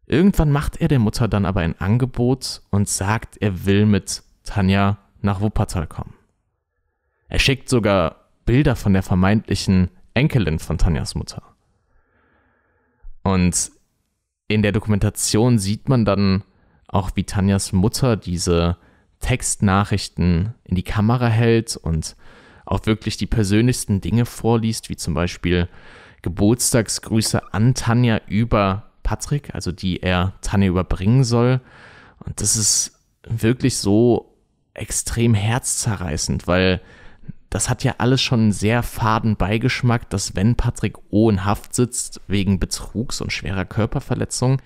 Irgendwann macht er der Mutter dann aber ein Angebot und sagt, er will mit Tanja nach Wuppertal kommen. Er schickt sogar Bilder von der vermeintlichen Enkelin von Tanjas Mutter. Und in der Dokumentation sieht man dann, auch wie Tanjas Mutter diese Textnachrichten in die Kamera hält und auch wirklich die persönlichsten Dinge vorliest, wie zum Beispiel Geburtstagsgrüße an Tanja über Patrick, also die er Tanja überbringen soll. Und das ist wirklich so extrem herzzerreißend, weil das hat ja alles schon einen sehr faden Beigeschmack, dass wenn Patrick O in Haft sitzt wegen Betrugs und schwerer Körperverletzung,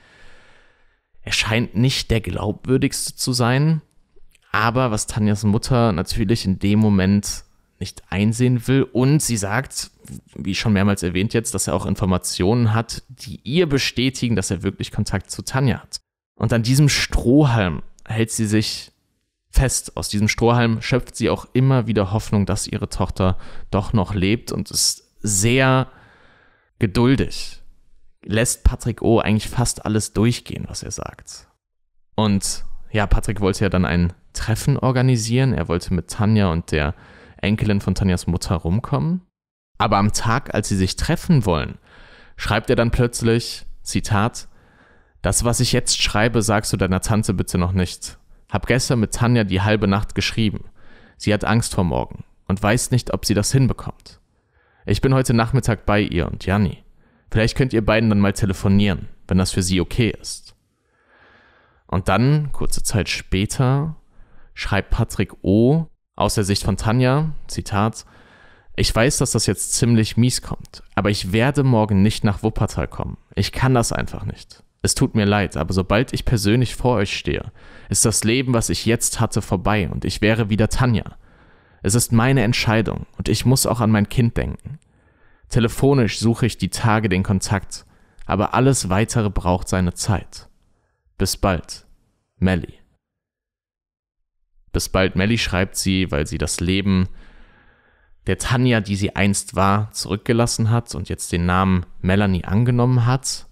er scheint nicht der glaubwürdigste zu sein, aber was Tanjas Mutter natürlich in dem Moment nicht einsehen will und sie sagt, wie schon mehrmals erwähnt jetzt, dass er auch Informationen hat, die ihr bestätigen, dass er wirklich Kontakt zu Tanja hat. Und an diesem Strohhalm hält sie sich fest. Aus diesem Strohhalm schöpft sie auch immer wieder Hoffnung, dass ihre Tochter doch noch lebt und ist sehr geduldig lässt Patrick O eigentlich fast alles durchgehen, was er sagt. Und ja, Patrick wollte ja dann ein Treffen organisieren. Er wollte mit Tanja und der Enkelin von Tanjas Mutter rumkommen. Aber am Tag, als sie sich treffen wollen, schreibt er dann plötzlich, Zitat, das, was ich jetzt schreibe, sagst du deiner Tante bitte noch nicht. Hab gestern mit Tanja die halbe Nacht geschrieben. Sie hat Angst vor morgen und weiß nicht, ob sie das hinbekommt. Ich bin heute Nachmittag bei ihr und Janni. Vielleicht könnt ihr beiden dann mal telefonieren, wenn das für sie okay ist. Und dann, kurze Zeit später, schreibt Patrick O. aus der Sicht von Tanja, Zitat, ich weiß, dass das jetzt ziemlich mies kommt, aber ich werde morgen nicht nach Wuppertal kommen. Ich kann das einfach nicht. Es tut mir leid, aber sobald ich persönlich vor euch stehe, ist das Leben, was ich jetzt hatte, vorbei und ich wäre wieder Tanja. Es ist meine Entscheidung und ich muss auch an mein Kind denken. Telefonisch suche ich die Tage den Kontakt, aber alles weitere braucht seine Zeit. Bis bald, Melly. Bis bald, Melly schreibt sie, weil sie das Leben der Tanja, die sie einst war, zurückgelassen hat und jetzt den Namen Melanie angenommen hat.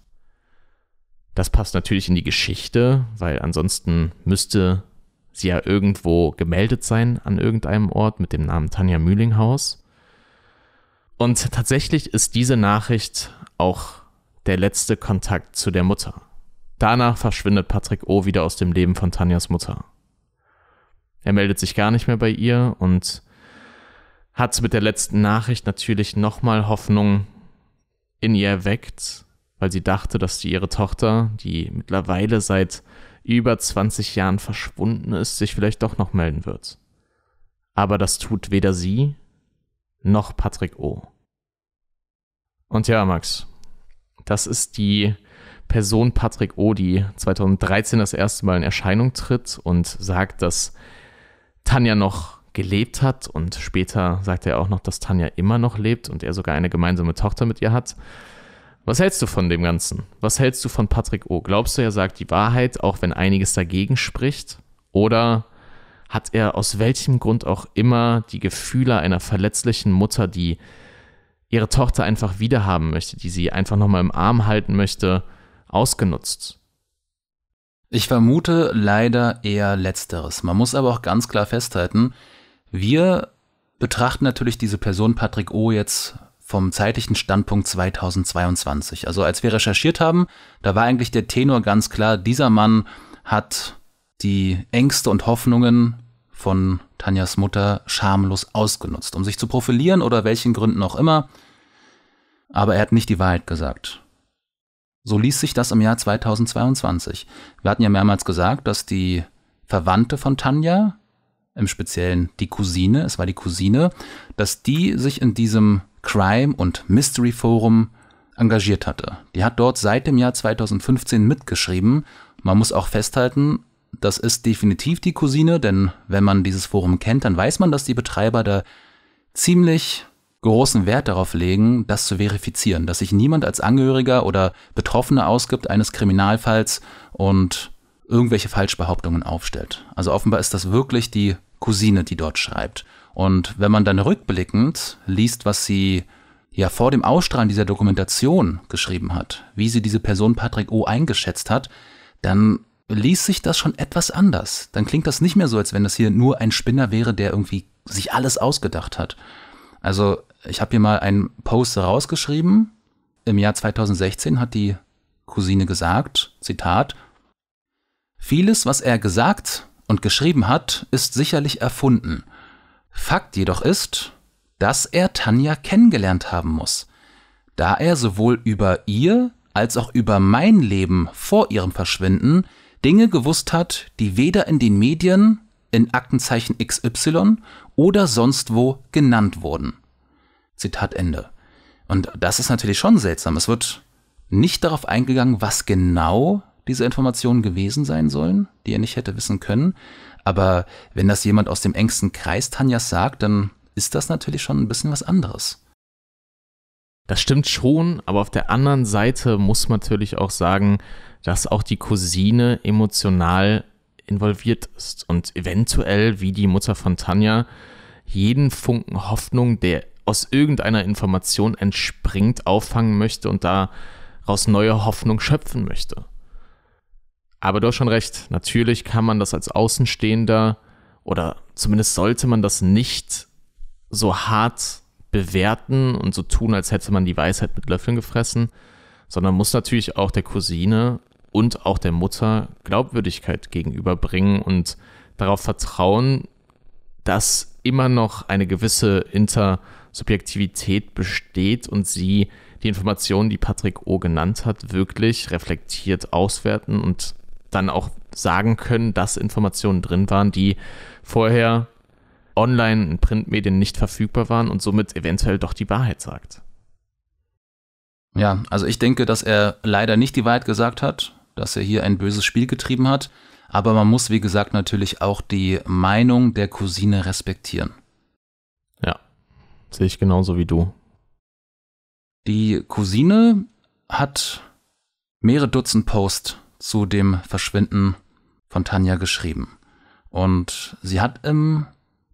Das passt natürlich in die Geschichte, weil ansonsten müsste sie ja irgendwo gemeldet sein an irgendeinem Ort mit dem Namen Tanja Mühlinghaus. Und tatsächlich ist diese Nachricht auch der letzte Kontakt zu der Mutter. Danach verschwindet Patrick O wieder aus dem Leben von Tanjas Mutter. Er meldet sich gar nicht mehr bei ihr und hat mit der letzten Nachricht natürlich nochmal Hoffnung in ihr erweckt, weil sie dachte, dass die ihre Tochter, die mittlerweile seit über 20 Jahren verschwunden ist, sich vielleicht doch noch melden wird. Aber das tut weder sie noch Patrick O. Und ja, Max, das ist die Person Patrick O, die 2013 das erste Mal in Erscheinung tritt und sagt, dass Tanja noch gelebt hat und später sagt er auch noch, dass Tanja immer noch lebt und er sogar eine gemeinsame Tochter mit ihr hat. Was hältst du von dem Ganzen? Was hältst du von Patrick O? Glaubst du, er sagt die Wahrheit, auch wenn einiges dagegen spricht? Oder hat er aus welchem Grund auch immer die Gefühle einer verletzlichen Mutter, die ihre Tochter einfach wiederhaben möchte, die sie einfach nochmal im Arm halten möchte, ausgenutzt. Ich vermute leider eher letzteres. Man muss aber auch ganz klar festhalten, wir betrachten natürlich diese Person Patrick O jetzt vom zeitlichen Standpunkt 2022. Also als wir recherchiert haben, da war eigentlich der Tenor ganz klar, dieser Mann hat die Ängste und Hoffnungen von Tanjas Mutter schamlos ausgenutzt, um sich zu profilieren oder welchen Gründen auch immer. Aber er hat nicht die Wahrheit gesagt. So ließ sich das im Jahr 2022. Wir hatten ja mehrmals gesagt, dass die Verwandte von Tanja, im Speziellen die Cousine, es war die Cousine, dass die sich in diesem Crime- und Mystery-Forum engagiert hatte. Die hat dort seit dem Jahr 2015 mitgeschrieben. Man muss auch festhalten, das ist definitiv die Cousine, denn wenn man dieses Forum kennt, dann weiß man, dass die Betreiber da ziemlich großen Wert darauf legen, das zu verifizieren, dass sich niemand als Angehöriger oder Betroffener ausgibt eines Kriminalfalls und irgendwelche Falschbehauptungen aufstellt. Also offenbar ist das wirklich die Cousine, die dort schreibt. Und wenn man dann rückblickend liest, was sie ja vor dem Ausstrahlen dieser Dokumentation geschrieben hat, wie sie diese Person Patrick O eingeschätzt hat, dann liest sich das schon etwas anders. Dann klingt das nicht mehr so, als wenn das hier nur ein Spinner wäre, der irgendwie sich alles ausgedacht hat. Also ich habe hier mal einen Post rausgeschrieben. Im Jahr 2016 hat die Cousine gesagt, Zitat, Vieles, was er gesagt und geschrieben hat, ist sicherlich erfunden. Fakt jedoch ist, dass er Tanja kennengelernt haben muss, da er sowohl über ihr als auch über mein Leben vor ihrem Verschwinden Dinge gewusst hat, die weder in den Medien in Aktenzeichen XY oder sonst wo genannt wurden. Zitat Ende. Und das ist natürlich schon seltsam. Es wird nicht darauf eingegangen, was genau diese Informationen gewesen sein sollen, die er nicht hätte wissen können. Aber wenn das jemand aus dem engsten Kreis Tanjas sagt, dann ist das natürlich schon ein bisschen was anderes. Das stimmt schon, aber auf der anderen Seite muss man natürlich auch sagen, dass auch die Cousine emotional involviert ist und eventuell, wie die Mutter von Tanja, jeden Funken Hoffnung, der aus irgendeiner Information entspringt, auffangen möchte und daraus neue Hoffnung schöpfen möchte. Aber du hast schon recht, natürlich kann man das als Außenstehender oder zumindest sollte man das nicht so hart bewerten und so tun, als hätte man die Weisheit mit Löffeln gefressen, sondern muss natürlich auch der Cousine und auch der Mutter Glaubwürdigkeit gegenüberbringen und darauf vertrauen, dass immer noch eine gewisse Intersubjektivität besteht und sie die Informationen, die Patrick O genannt hat, wirklich reflektiert auswerten und dann auch sagen können, dass Informationen drin waren, die vorher online in Printmedien nicht verfügbar waren und somit eventuell doch die Wahrheit sagt. Ja, also ich denke, dass er leider nicht die Wahrheit gesagt hat dass er hier ein böses Spiel getrieben hat. Aber man muss, wie gesagt, natürlich auch die Meinung der Cousine respektieren. Ja, sehe ich genauso wie du. Die Cousine hat mehrere Dutzend Posts zu dem Verschwinden von Tanja geschrieben. Und sie hat im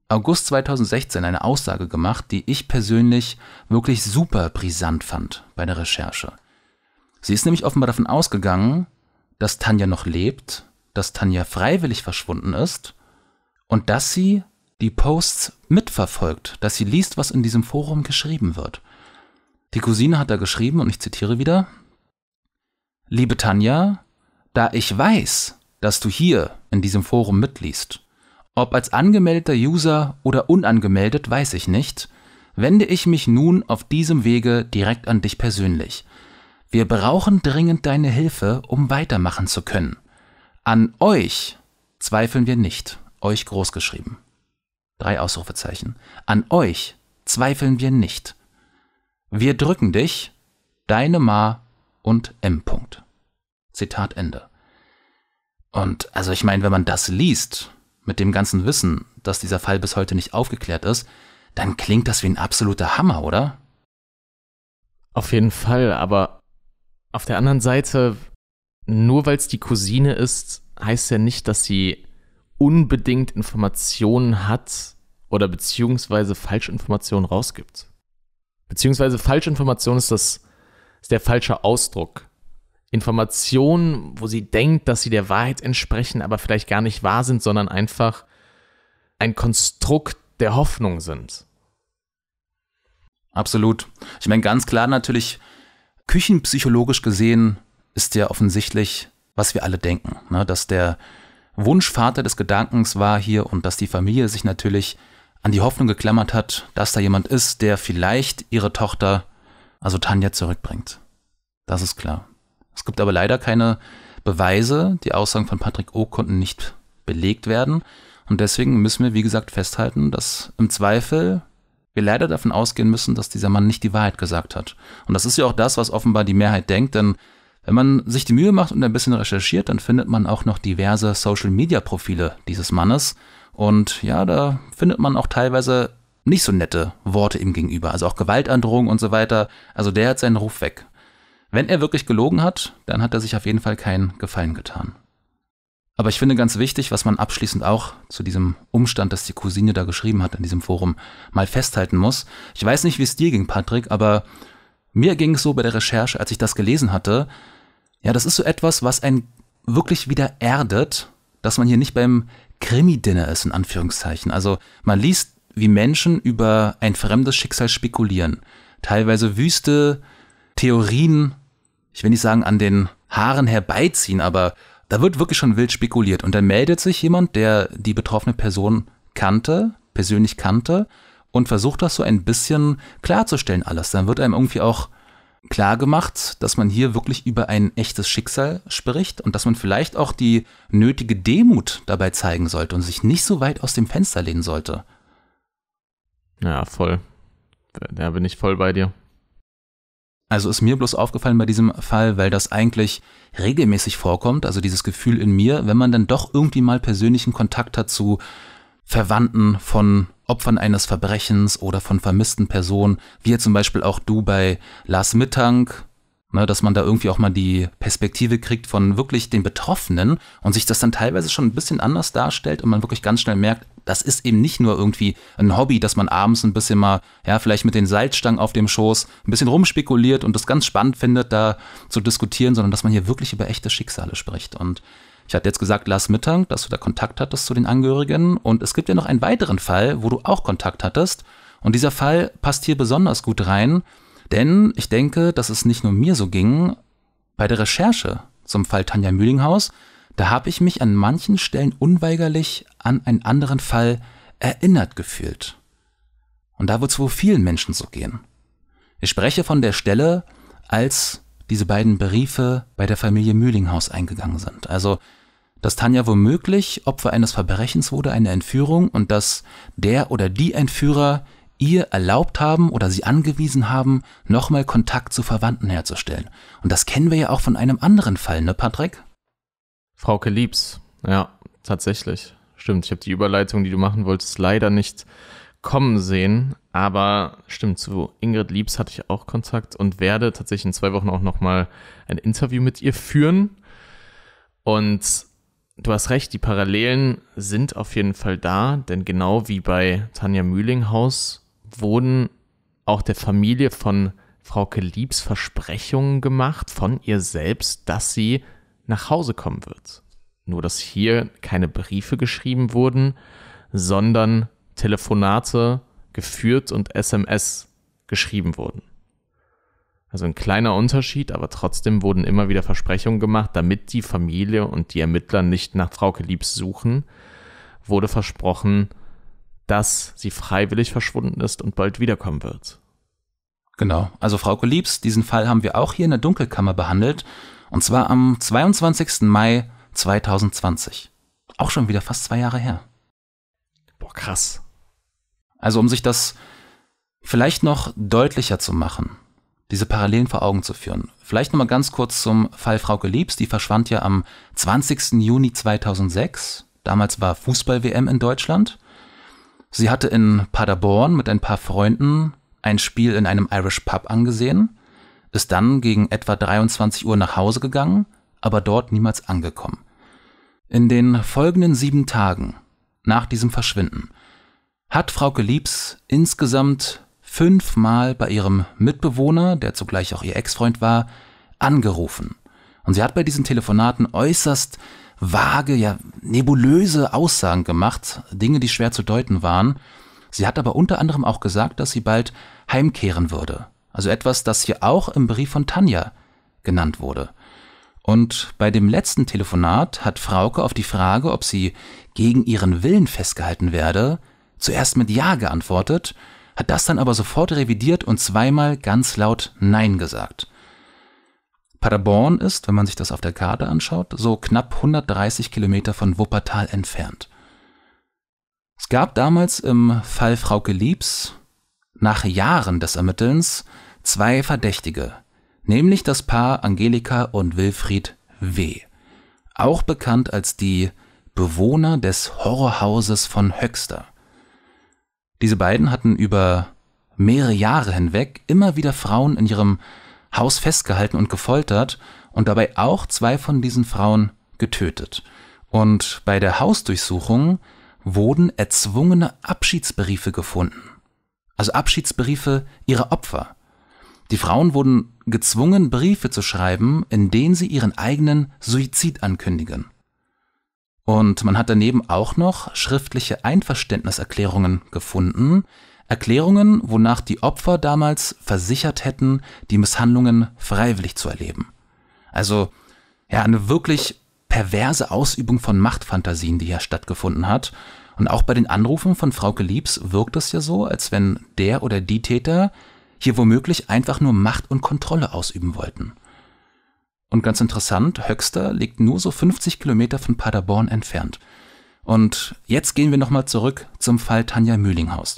August 2016 eine Aussage gemacht, die ich persönlich wirklich super brisant fand bei der Recherche. Sie ist nämlich offenbar davon ausgegangen, dass Tanja noch lebt, dass Tanja freiwillig verschwunden ist und dass sie die Posts mitverfolgt, dass sie liest, was in diesem Forum geschrieben wird. Die Cousine hat da geschrieben, und ich zitiere wieder, Liebe Tanja, da ich weiß, dass du hier in diesem Forum mitliest, ob als angemeldeter User oder unangemeldet, weiß ich nicht, wende ich mich nun auf diesem Wege direkt an dich persönlich. Wir brauchen dringend deine Hilfe, um weitermachen zu können. An euch zweifeln wir nicht. Euch großgeschrieben. Drei Ausrufezeichen. An euch zweifeln wir nicht. Wir drücken dich, deine Ma und M. -Punkt. Zitat Ende. Und also ich meine, wenn man das liest, mit dem ganzen Wissen, dass dieser Fall bis heute nicht aufgeklärt ist, dann klingt das wie ein absoluter Hammer, oder? Auf jeden Fall, aber auf der anderen Seite, nur weil es die Cousine ist, heißt ja nicht, dass sie unbedingt Informationen hat oder beziehungsweise Falschinformationen rausgibt. Beziehungsweise Falschinformation ist das ist der falsche Ausdruck. Informationen, wo sie denkt, dass sie der Wahrheit entsprechen, aber vielleicht gar nicht wahr sind, sondern einfach ein Konstrukt der Hoffnung sind. Absolut. Ich meine, ganz klar natürlich Küchenpsychologisch gesehen ist ja offensichtlich, was wir alle denken, ne? dass der Wunschvater des Gedankens war hier und dass die Familie sich natürlich an die Hoffnung geklammert hat, dass da jemand ist, der vielleicht ihre Tochter, also Tanja, zurückbringt. Das ist klar. Es gibt aber leider keine Beweise. Die Aussagen von Patrick O. konnten nicht belegt werden. Und deswegen müssen wir, wie gesagt, festhalten, dass im Zweifel wir leider davon ausgehen müssen, dass dieser Mann nicht die Wahrheit gesagt hat. Und das ist ja auch das, was offenbar die Mehrheit denkt, denn wenn man sich die Mühe macht und ein bisschen recherchiert, dann findet man auch noch diverse Social-Media-Profile dieses Mannes. Und ja, da findet man auch teilweise nicht so nette Worte ihm gegenüber, also auch Gewaltandrohungen und so weiter. Also der hat seinen Ruf weg. Wenn er wirklich gelogen hat, dann hat er sich auf jeden Fall keinen Gefallen getan. Aber ich finde ganz wichtig, was man abschließend auch zu diesem Umstand, dass die Cousine da geschrieben hat in diesem Forum, mal festhalten muss. Ich weiß nicht, wie es dir ging, Patrick, aber mir ging es so bei der Recherche, als ich das gelesen hatte. Ja, das ist so etwas, was einen wirklich wieder erdet, dass man hier nicht beim Krimi-Dinner ist, in Anführungszeichen. Also man liest, wie Menschen über ein fremdes Schicksal spekulieren. Teilweise wüste Theorien, ich will nicht sagen an den Haaren herbeiziehen, aber da wird wirklich schon wild spekuliert. Und dann meldet sich jemand, der die betroffene Person kannte, persönlich kannte, und versucht das so ein bisschen klarzustellen alles. Dann wird einem irgendwie auch klar gemacht, dass man hier wirklich über ein echtes Schicksal spricht und dass man vielleicht auch die nötige Demut dabei zeigen sollte und sich nicht so weit aus dem Fenster lehnen sollte. Ja, voll. Da bin ich voll bei dir. Also ist mir bloß aufgefallen bei diesem Fall, weil das eigentlich regelmäßig vorkommt, also dieses Gefühl in mir, wenn man dann doch irgendwie mal persönlichen Kontakt hat zu Verwandten von Opfern eines Verbrechens oder von vermissten Personen, wie ja zum Beispiel auch du bei Lars Mittank, Ne, dass man da irgendwie auch mal die Perspektive kriegt von wirklich den Betroffenen und sich das dann teilweise schon ein bisschen anders darstellt und man wirklich ganz schnell merkt, das ist eben nicht nur irgendwie ein Hobby, dass man abends ein bisschen mal, ja, vielleicht mit den Salzstangen auf dem Schoß ein bisschen rumspekuliert und das ganz spannend findet, da zu diskutieren, sondern dass man hier wirklich über echte Schicksale spricht. Und ich hatte jetzt gesagt, Lars Mittag, dass du da Kontakt hattest zu den Angehörigen. Und es gibt ja noch einen weiteren Fall, wo du auch Kontakt hattest. Und dieser Fall passt hier besonders gut rein, denn ich denke, dass es nicht nur mir so ging, bei der Recherche zum Fall Tanja Mühlinghaus, da habe ich mich an manchen Stellen unweigerlich an einen anderen Fall erinnert gefühlt. Und da wird es wohl vielen Menschen so gehen. Ich spreche von der Stelle, als diese beiden Briefe bei der Familie Mühlinghaus eingegangen sind. Also, dass Tanja womöglich Opfer eines Verbrechens wurde, einer Entführung, und dass der oder die Entführer ihr erlaubt haben oder sie angewiesen haben, nochmal Kontakt zu Verwandten herzustellen. Und das kennen wir ja auch von einem anderen Fall, ne, Patrick? Frauke Liebs, ja, tatsächlich. Stimmt, ich habe die Überleitung, die du machen wolltest, leider nicht kommen sehen. Aber stimmt, zu Ingrid Liebs hatte ich auch Kontakt und werde tatsächlich in zwei Wochen auch nochmal ein Interview mit ihr führen. Und du hast recht, die Parallelen sind auf jeden Fall da, denn genau wie bei Tanja Mühlinghaus wurden auch der Familie von Frau Liebs Versprechungen gemacht von ihr selbst, dass sie nach Hause kommen wird. Nur dass hier keine Briefe geschrieben wurden, sondern Telefonate geführt und SMS geschrieben wurden. Also ein kleiner Unterschied, aber trotzdem wurden immer wieder Versprechungen gemacht, damit die Familie und die Ermittler nicht nach Frau Liebs suchen, wurde versprochen, dass sie freiwillig verschwunden ist und bald wiederkommen wird. Genau, also Frau Liebs, diesen Fall haben wir auch hier in der Dunkelkammer behandelt, und zwar am 22. Mai 2020. Auch schon wieder fast zwei Jahre her. Boah, krass. Also um sich das vielleicht noch deutlicher zu machen, diese Parallelen vor Augen zu führen. Vielleicht nochmal ganz kurz zum Fall Frau Liebs, die verschwand ja am 20. Juni 2006. Damals war Fußball-WM in Deutschland. Sie hatte in Paderborn mit ein paar Freunden ein Spiel in einem Irish Pub angesehen, ist dann gegen etwa 23 Uhr nach Hause gegangen, aber dort niemals angekommen. In den folgenden sieben Tagen nach diesem Verschwinden hat Frau Geliebs insgesamt fünfmal bei ihrem Mitbewohner, der zugleich auch ihr Ex-Freund war, angerufen. Und sie hat bei diesen Telefonaten äußerst vage, ja nebulöse Aussagen gemacht, Dinge, die schwer zu deuten waren. Sie hat aber unter anderem auch gesagt, dass sie bald heimkehren würde. Also etwas, das hier auch im Brief von Tanja genannt wurde. Und bei dem letzten Telefonat hat Frauke auf die Frage, ob sie gegen ihren Willen festgehalten werde, zuerst mit Ja geantwortet, hat das dann aber sofort revidiert und zweimal ganz laut Nein gesagt. Paderborn ist, wenn man sich das auf der Karte anschaut, so knapp 130 Kilometer von Wuppertal entfernt. Es gab damals im Fall Frauke Liebs nach Jahren des Ermittelns zwei Verdächtige, nämlich das Paar Angelika und Wilfried W., auch bekannt als die Bewohner des Horrorhauses von Höxter. Diese beiden hatten über mehrere Jahre hinweg immer wieder Frauen in ihrem Haus festgehalten und gefoltert und dabei auch zwei von diesen Frauen getötet. Und bei der Hausdurchsuchung wurden erzwungene Abschiedsbriefe gefunden. Also Abschiedsbriefe ihrer Opfer. Die Frauen wurden gezwungen, Briefe zu schreiben, in denen sie ihren eigenen Suizid ankündigen. Und man hat daneben auch noch schriftliche Einverständniserklärungen gefunden, Erklärungen, wonach die Opfer damals versichert hätten, die Misshandlungen freiwillig zu erleben. Also ja, eine wirklich perverse Ausübung von Machtfantasien, die hier stattgefunden hat. Und auch bei den Anrufen von Frau Geliebs wirkt es ja so, als wenn der oder die Täter hier womöglich einfach nur Macht und Kontrolle ausüben wollten. Und ganz interessant, Höxter liegt nur so 50 Kilometer von Paderborn entfernt. Und jetzt gehen wir nochmal zurück zum Fall Tanja Mühlinghaus.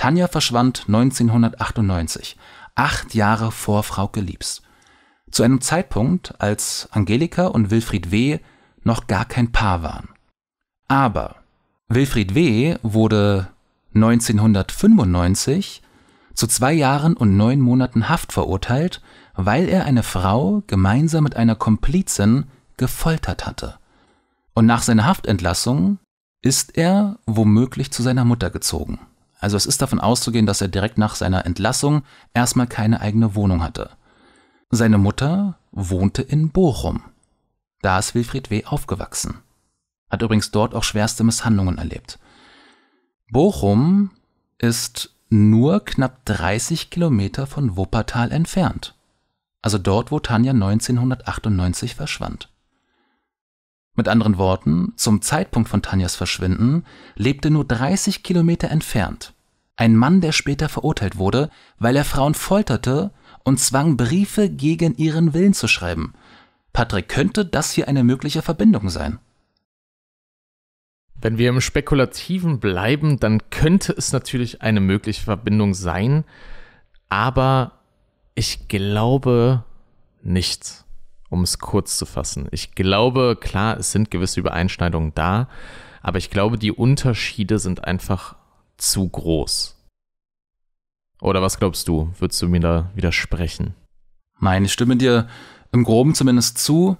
Tanja verschwand 1998, acht Jahre vor Frau Liebs. Zu einem Zeitpunkt, als Angelika und Wilfried W. noch gar kein Paar waren. Aber Wilfried W. wurde 1995 zu zwei Jahren und neun Monaten Haft verurteilt, weil er eine Frau gemeinsam mit einer Komplizin gefoltert hatte. Und nach seiner Haftentlassung ist er womöglich zu seiner Mutter gezogen. Also es ist davon auszugehen, dass er direkt nach seiner Entlassung erstmal keine eigene Wohnung hatte. Seine Mutter wohnte in Bochum. Da ist Wilfried W. aufgewachsen. Hat übrigens dort auch schwerste Misshandlungen erlebt. Bochum ist nur knapp 30 Kilometer von Wuppertal entfernt. Also dort, wo Tanja 1998 verschwand. Mit anderen Worten, zum Zeitpunkt von Tanjas Verschwinden lebte nur 30 Kilometer entfernt ein Mann, der später verurteilt wurde, weil er Frauen folterte und zwang, Briefe gegen ihren Willen zu schreiben. Patrick, könnte das hier eine mögliche Verbindung sein? Wenn wir im Spekulativen bleiben, dann könnte es natürlich eine mögliche Verbindung sein, aber ich glaube nicht um es kurz zu fassen. Ich glaube, klar, es sind gewisse Übereinschneidungen da, aber ich glaube, die Unterschiede sind einfach zu groß. Oder was glaubst du? Würdest du mir da widersprechen? Nein, ich stimme dir im groben zumindest zu.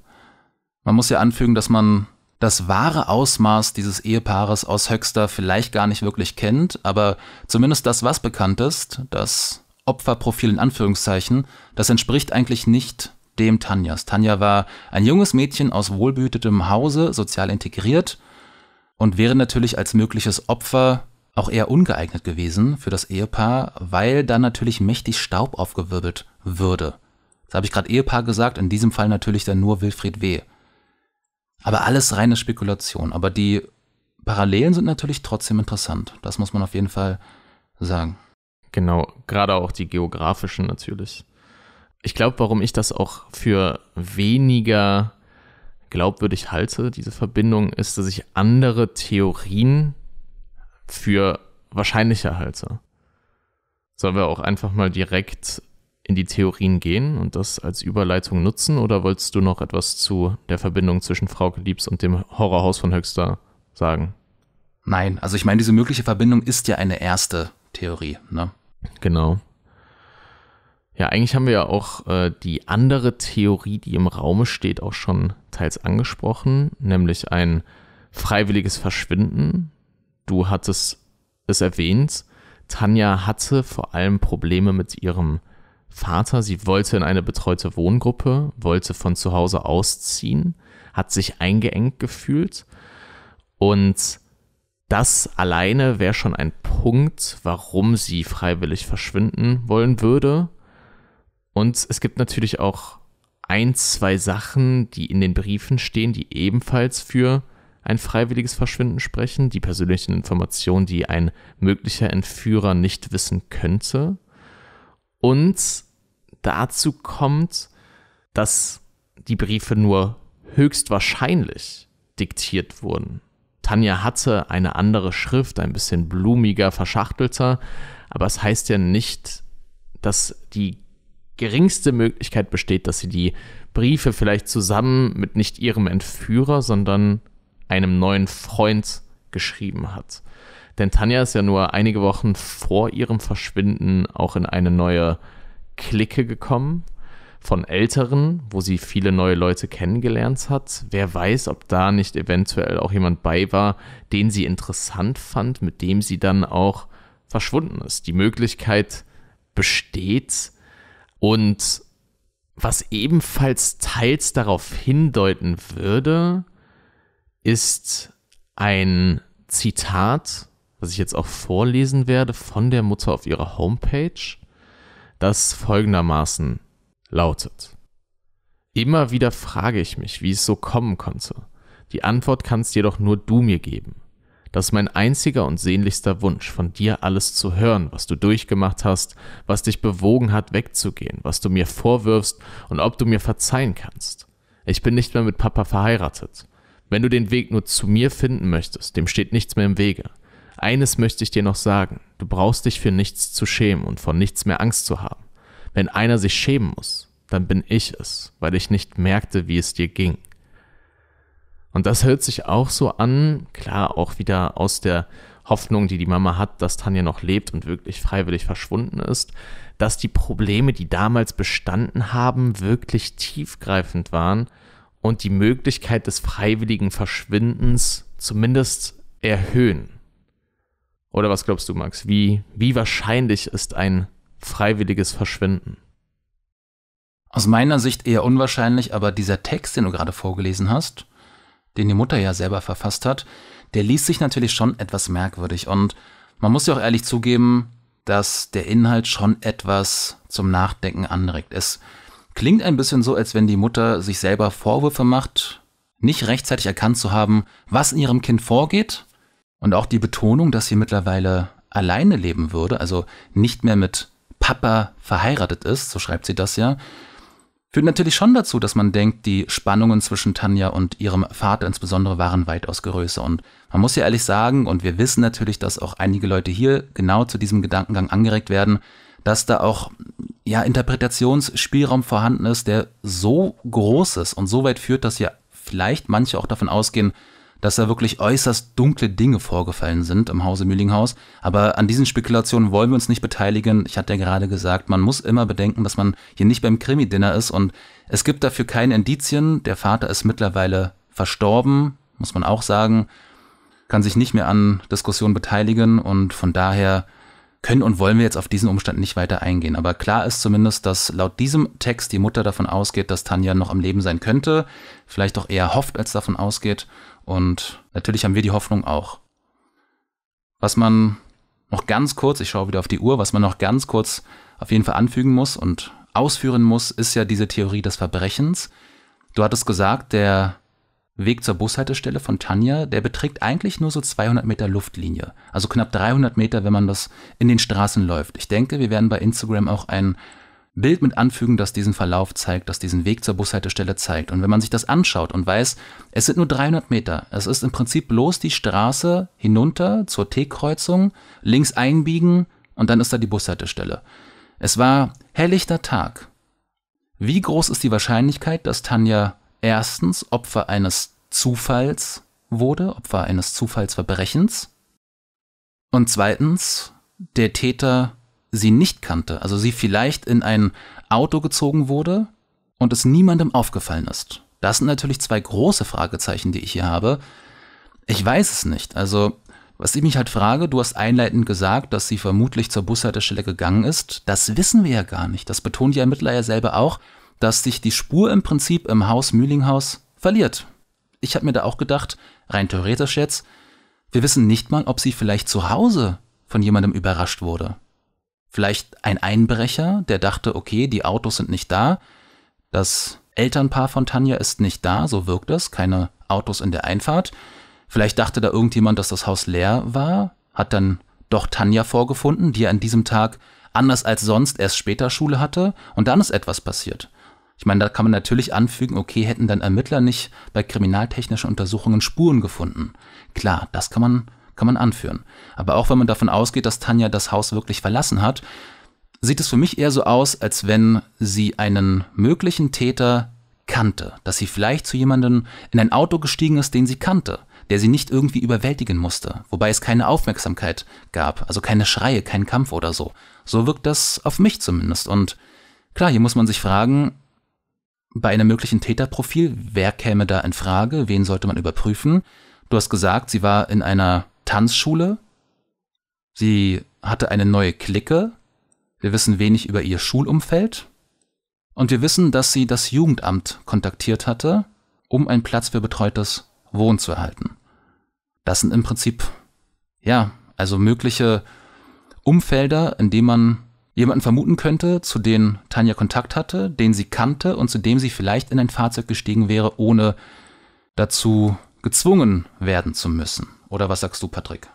Man muss ja anfügen, dass man das wahre Ausmaß dieses Ehepaares aus Höxter vielleicht gar nicht wirklich kennt, aber zumindest das, was bekannt ist, das Opferprofil in Anführungszeichen, das entspricht eigentlich nicht dem Tanjas. Tanja war ein junges Mädchen aus wohlbehütetem Hause, sozial integriert und wäre natürlich als mögliches Opfer auch eher ungeeignet gewesen für das Ehepaar, weil da natürlich mächtig Staub aufgewirbelt würde. Das habe ich gerade Ehepaar gesagt, in diesem Fall natürlich dann nur Wilfried W. Aber alles reine Spekulation. Aber die Parallelen sind natürlich trotzdem interessant. Das muss man auf jeden Fall sagen. Genau, gerade auch die geografischen natürlich ich glaube, warum ich das auch für weniger glaubwürdig halte, diese Verbindung, ist, dass ich andere Theorien für wahrscheinlicher halte. Sollen wir auch einfach mal direkt in die Theorien gehen und das als Überleitung nutzen oder wolltest du noch etwas zu der Verbindung zwischen Frau Geliebs und dem Horrorhaus von Höxter sagen? Nein, also ich meine, diese mögliche Verbindung ist ja eine erste Theorie, ne? Genau. Ja, eigentlich haben wir ja auch äh, die andere Theorie, die im Raume steht, auch schon teils angesprochen, nämlich ein freiwilliges Verschwinden. Du hattest es erwähnt, Tanja hatte vor allem Probleme mit ihrem Vater. Sie wollte in eine betreute Wohngruppe, wollte von zu Hause ausziehen, hat sich eingeengt gefühlt. Und das alleine wäre schon ein Punkt, warum sie freiwillig verschwinden wollen würde. Und es gibt natürlich auch ein, zwei Sachen, die in den Briefen stehen, die ebenfalls für ein freiwilliges Verschwinden sprechen, die persönlichen Informationen, die ein möglicher Entführer nicht wissen könnte. Und dazu kommt, dass die Briefe nur höchstwahrscheinlich diktiert wurden. Tanja hatte eine andere Schrift, ein bisschen blumiger, verschachtelter, aber es heißt ja nicht, dass die geringste Möglichkeit besteht, dass sie die Briefe vielleicht zusammen mit nicht ihrem Entführer, sondern einem neuen Freund geschrieben hat. Denn Tanja ist ja nur einige Wochen vor ihrem Verschwinden auch in eine neue Clique gekommen von Älteren, wo sie viele neue Leute kennengelernt hat. Wer weiß, ob da nicht eventuell auch jemand bei war, den sie interessant fand, mit dem sie dann auch verschwunden ist. Die Möglichkeit besteht, und was ebenfalls teils darauf hindeuten würde, ist ein Zitat, was ich jetzt auch vorlesen werde, von der Mutter auf ihrer Homepage, das folgendermaßen lautet. Immer wieder frage ich mich, wie es so kommen konnte. Die Antwort kannst jedoch nur du mir geben. Das ist mein einziger und sehnlichster Wunsch, von dir alles zu hören, was du durchgemacht hast, was dich bewogen hat, wegzugehen, was du mir vorwirfst und ob du mir verzeihen kannst. Ich bin nicht mehr mit Papa verheiratet. Wenn du den Weg nur zu mir finden möchtest, dem steht nichts mehr im Wege. Eines möchte ich dir noch sagen, du brauchst dich für nichts zu schämen und vor nichts mehr Angst zu haben. Wenn einer sich schämen muss, dann bin ich es, weil ich nicht merkte, wie es dir ging. Und das hört sich auch so an, klar, auch wieder aus der Hoffnung, die die Mama hat, dass Tanja noch lebt und wirklich freiwillig verschwunden ist, dass die Probleme, die damals bestanden haben, wirklich tiefgreifend waren und die Möglichkeit des freiwilligen Verschwindens zumindest erhöhen. Oder was glaubst du, Max? Wie, wie wahrscheinlich ist ein freiwilliges Verschwinden? Aus meiner Sicht eher unwahrscheinlich, aber dieser Text, den du gerade vorgelesen hast, den die Mutter ja selber verfasst hat, der liest sich natürlich schon etwas merkwürdig und man muss ja auch ehrlich zugeben, dass der Inhalt schon etwas zum Nachdenken anregt. Es klingt ein bisschen so, als wenn die Mutter sich selber Vorwürfe macht, nicht rechtzeitig erkannt zu haben, was in ihrem Kind vorgeht und auch die Betonung, dass sie mittlerweile alleine leben würde, also nicht mehr mit Papa verheiratet ist, so schreibt sie das ja, Führt natürlich schon dazu, dass man denkt, die Spannungen zwischen Tanja und ihrem Vater insbesondere waren weitaus größer. Und man muss ja ehrlich sagen, und wir wissen natürlich, dass auch einige Leute hier genau zu diesem Gedankengang angeregt werden, dass da auch ja Interpretationsspielraum vorhanden ist, der so groß ist und so weit führt, dass ja vielleicht manche auch davon ausgehen, dass da wirklich äußerst dunkle Dinge vorgefallen sind im Hause Mühlinghaus. Aber an diesen Spekulationen wollen wir uns nicht beteiligen. Ich hatte ja gerade gesagt, man muss immer bedenken, dass man hier nicht beim Krimi-Dinner ist und es gibt dafür keine Indizien. Der Vater ist mittlerweile verstorben, muss man auch sagen, kann sich nicht mehr an Diskussionen beteiligen und von daher können und wollen wir jetzt auf diesen Umstand nicht weiter eingehen. Aber klar ist zumindest, dass laut diesem Text die Mutter davon ausgeht, dass Tanja noch am Leben sein könnte, vielleicht auch eher hofft, als davon ausgeht. Und natürlich haben wir die Hoffnung auch. Was man noch ganz kurz, ich schaue wieder auf die Uhr, was man noch ganz kurz auf jeden Fall anfügen muss und ausführen muss, ist ja diese Theorie des Verbrechens. Du hattest gesagt, der Weg zur Bushaltestelle von Tanja, der beträgt eigentlich nur so 200 Meter Luftlinie. Also knapp 300 Meter, wenn man das in den Straßen läuft. Ich denke, wir werden bei Instagram auch ein Bild mit anfügen, das diesen Verlauf zeigt, das diesen Weg zur Bushaltestelle zeigt. Und wenn man sich das anschaut und weiß, es sind nur 300 Meter, es ist im Prinzip bloß die Straße hinunter zur T-Kreuzung, links einbiegen und dann ist da die Bushaltestelle. Es war helllichter Tag. Wie groß ist die Wahrscheinlichkeit, dass Tanja erstens Opfer eines Zufalls wurde, Opfer eines Zufallsverbrechens? Und zweitens, der Täter sie nicht kannte, also sie vielleicht in ein Auto gezogen wurde und es niemandem aufgefallen ist. Das sind natürlich zwei große Fragezeichen, die ich hier habe. Ich weiß es nicht. Also, was ich mich halt frage, du hast einleitend gesagt, dass sie vermutlich zur Bushaltestelle gegangen ist. Das wissen wir ja gar nicht. Das betont die Ermittler ja selber auch, dass sich die Spur im Prinzip im Haus Mühlinghaus verliert. Ich habe mir da auch gedacht, rein theoretisch jetzt, wir wissen nicht mal, ob sie vielleicht zu Hause von jemandem überrascht wurde. Vielleicht ein Einbrecher, der dachte, okay, die Autos sind nicht da. Das Elternpaar von Tanja ist nicht da, so wirkt es, keine Autos in der Einfahrt. Vielleicht dachte da irgendjemand, dass das Haus leer war, hat dann doch Tanja vorgefunden, die an diesem Tag anders als sonst erst später Schule hatte und dann ist etwas passiert. Ich meine, da kann man natürlich anfügen, okay, hätten dann Ermittler nicht bei kriminaltechnischen Untersuchungen Spuren gefunden. Klar, das kann man kann man anführen. Aber auch wenn man davon ausgeht, dass Tanja das Haus wirklich verlassen hat, sieht es für mich eher so aus, als wenn sie einen möglichen Täter kannte, dass sie vielleicht zu jemandem in ein Auto gestiegen ist, den sie kannte, der sie nicht irgendwie überwältigen musste, wobei es keine Aufmerksamkeit gab, also keine Schreie, kein Kampf oder so. So wirkt das auf mich zumindest. Und klar, hier muss man sich fragen, bei einem möglichen Täterprofil, wer käme da in Frage, wen sollte man überprüfen? Du hast gesagt, sie war in einer Tanzschule. Sie hatte eine neue Clique. Wir wissen wenig über ihr Schulumfeld. Und wir wissen, dass sie das Jugendamt kontaktiert hatte, um einen Platz für betreutes Wohnen zu erhalten. Das sind im Prinzip, ja, also mögliche Umfelder, in denen man jemanden vermuten könnte, zu dem Tanja Kontakt hatte, den sie kannte und zu dem sie vielleicht in ein Fahrzeug gestiegen wäre, ohne dazu gezwungen werden zu müssen. Oder was sagst du, Patrick?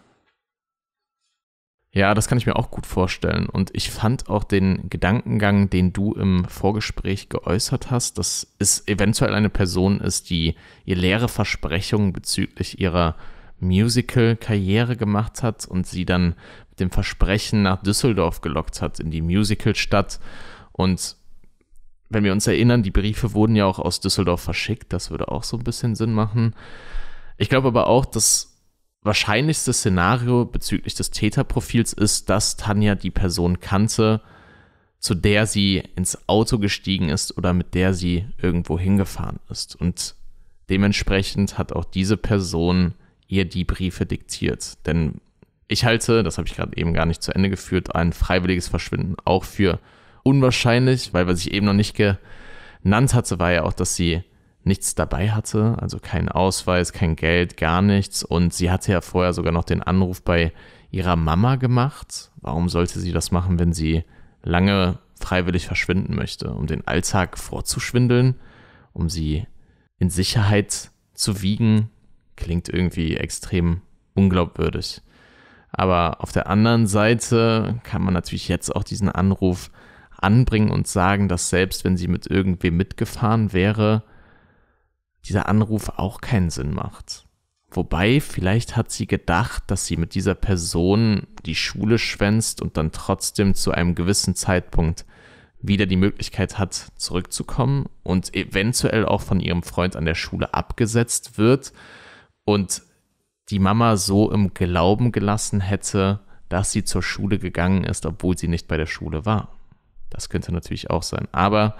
Ja, das kann ich mir auch gut vorstellen. Und ich fand auch den Gedankengang, den du im Vorgespräch geäußert hast, dass es eventuell eine Person ist, die ihr leere Versprechungen bezüglich ihrer Musical-Karriere gemacht hat und sie dann mit dem Versprechen nach Düsseldorf gelockt hat, in die Musical-Stadt. Und wenn wir uns erinnern, die Briefe wurden ja auch aus Düsseldorf verschickt. Das würde auch so ein bisschen Sinn machen. Ich glaube aber auch, dass wahrscheinlichste Szenario bezüglich des Täterprofils ist, dass Tanja die Person kannte, zu der sie ins Auto gestiegen ist oder mit der sie irgendwo hingefahren ist. Und dementsprechend hat auch diese Person ihr die Briefe diktiert. Denn ich halte, das habe ich gerade eben gar nicht zu Ende geführt, ein freiwilliges Verschwinden auch für unwahrscheinlich, weil was ich eben noch nicht genannt hatte, war ja auch, dass sie nichts dabei hatte, also keinen Ausweis, kein Geld, gar nichts. Und sie hatte ja vorher sogar noch den Anruf bei ihrer Mama gemacht. Warum sollte sie das machen, wenn sie lange freiwillig verschwinden möchte, um den Alltag vorzuschwindeln, um sie in Sicherheit zu wiegen, klingt irgendwie extrem unglaubwürdig. Aber auf der anderen Seite kann man natürlich jetzt auch diesen Anruf anbringen und sagen, dass selbst wenn sie mit irgendwem mitgefahren wäre, dieser Anruf auch keinen Sinn macht. Wobei, vielleicht hat sie gedacht, dass sie mit dieser Person die Schule schwänzt und dann trotzdem zu einem gewissen Zeitpunkt wieder die Möglichkeit hat, zurückzukommen und eventuell auch von ihrem Freund an der Schule abgesetzt wird und die Mama so im Glauben gelassen hätte, dass sie zur Schule gegangen ist, obwohl sie nicht bei der Schule war. Das könnte natürlich auch sein. Aber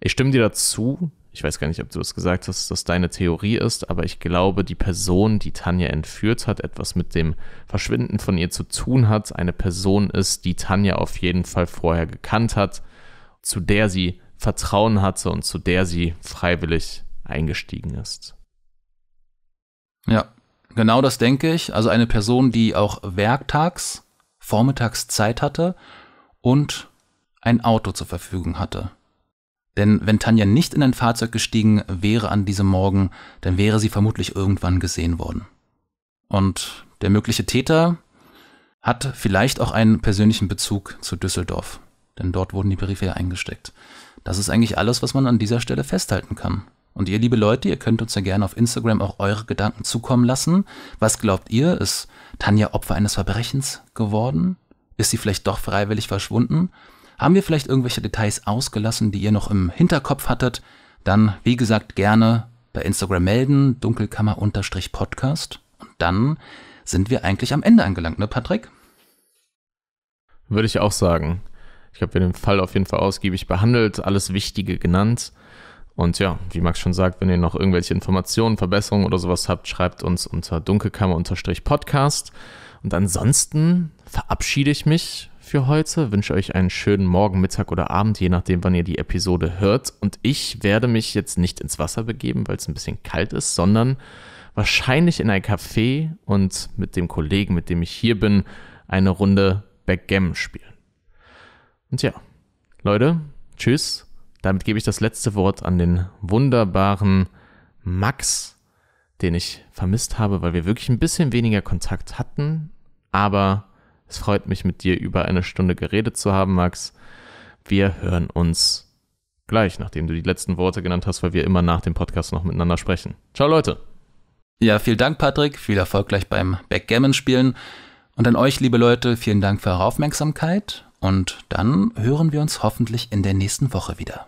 ich stimme dir dazu, ich weiß gar nicht, ob du es gesagt hast, dass das deine Theorie ist, aber ich glaube, die Person, die Tanja entführt hat, etwas mit dem Verschwinden von ihr zu tun hat, eine Person ist, die Tanja auf jeden Fall vorher gekannt hat, zu der sie Vertrauen hatte und zu der sie freiwillig eingestiegen ist. Ja, genau das denke ich. Also eine Person, die auch werktags, vormittags Zeit hatte und ein Auto zur Verfügung hatte. Denn wenn Tanja nicht in ein Fahrzeug gestiegen wäre an diesem Morgen, dann wäre sie vermutlich irgendwann gesehen worden. Und der mögliche Täter hat vielleicht auch einen persönlichen Bezug zu Düsseldorf. Denn dort wurden die Briefe ja eingesteckt. Das ist eigentlich alles, was man an dieser Stelle festhalten kann. Und ihr, liebe Leute, ihr könnt uns ja gerne auf Instagram auch eure Gedanken zukommen lassen. Was glaubt ihr? Ist Tanja Opfer eines Verbrechens geworden? Ist sie vielleicht doch freiwillig verschwunden? Haben wir vielleicht irgendwelche Details ausgelassen, die ihr noch im Hinterkopf hattet? Dann, wie gesagt, gerne bei Instagram melden, dunkelkammer-podcast. Und dann sind wir eigentlich am Ende angelangt, ne, Patrick? Würde ich auch sagen. Ich habe den Fall auf jeden Fall ausgiebig behandelt, alles Wichtige genannt. Und ja, wie Max schon sagt, wenn ihr noch irgendwelche Informationen, Verbesserungen oder sowas habt, schreibt uns unter dunkelkammer-podcast. Und ansonsten verabschiede ich mich für heute, wünsche euch einen schönen Morgen, Mittag oder Abend, je nachdem, wann ihr die Episode hört. Und ich werde mich jetzt nicht ins Wasser begeben, weil es ein bisschen kalt ist, sondern wahrscheinlich in ein Café und mit dem Kollegen, mit dem ich hier bin, eine Runde Backgammon spielen. Und ja, Leute, tschüss. Damit gebe ich das letzte Wort an den wunderbaren Max, den ich vermisst habe, weil wir wirklich ein bisschen weniger Kontakt hatten. Aber es freut mich, mit dir über eine Stunde geredet zu haben, Max. Wir hören uns gleich, nachdem du die letzten Worte genannt hast, weil wir immer nach dem Podcast noch miteinander sprechen. Ciao, Leute. Ja, vielen Dank, Patrick. Viel Erfolg gleich beim Backgammon-Spielen. Und an euch, liebe Leute, vielen Dank für eure Aufmerksamkeit. Und dann hören wir uns hoffentlich in der nächsten Woche wieder.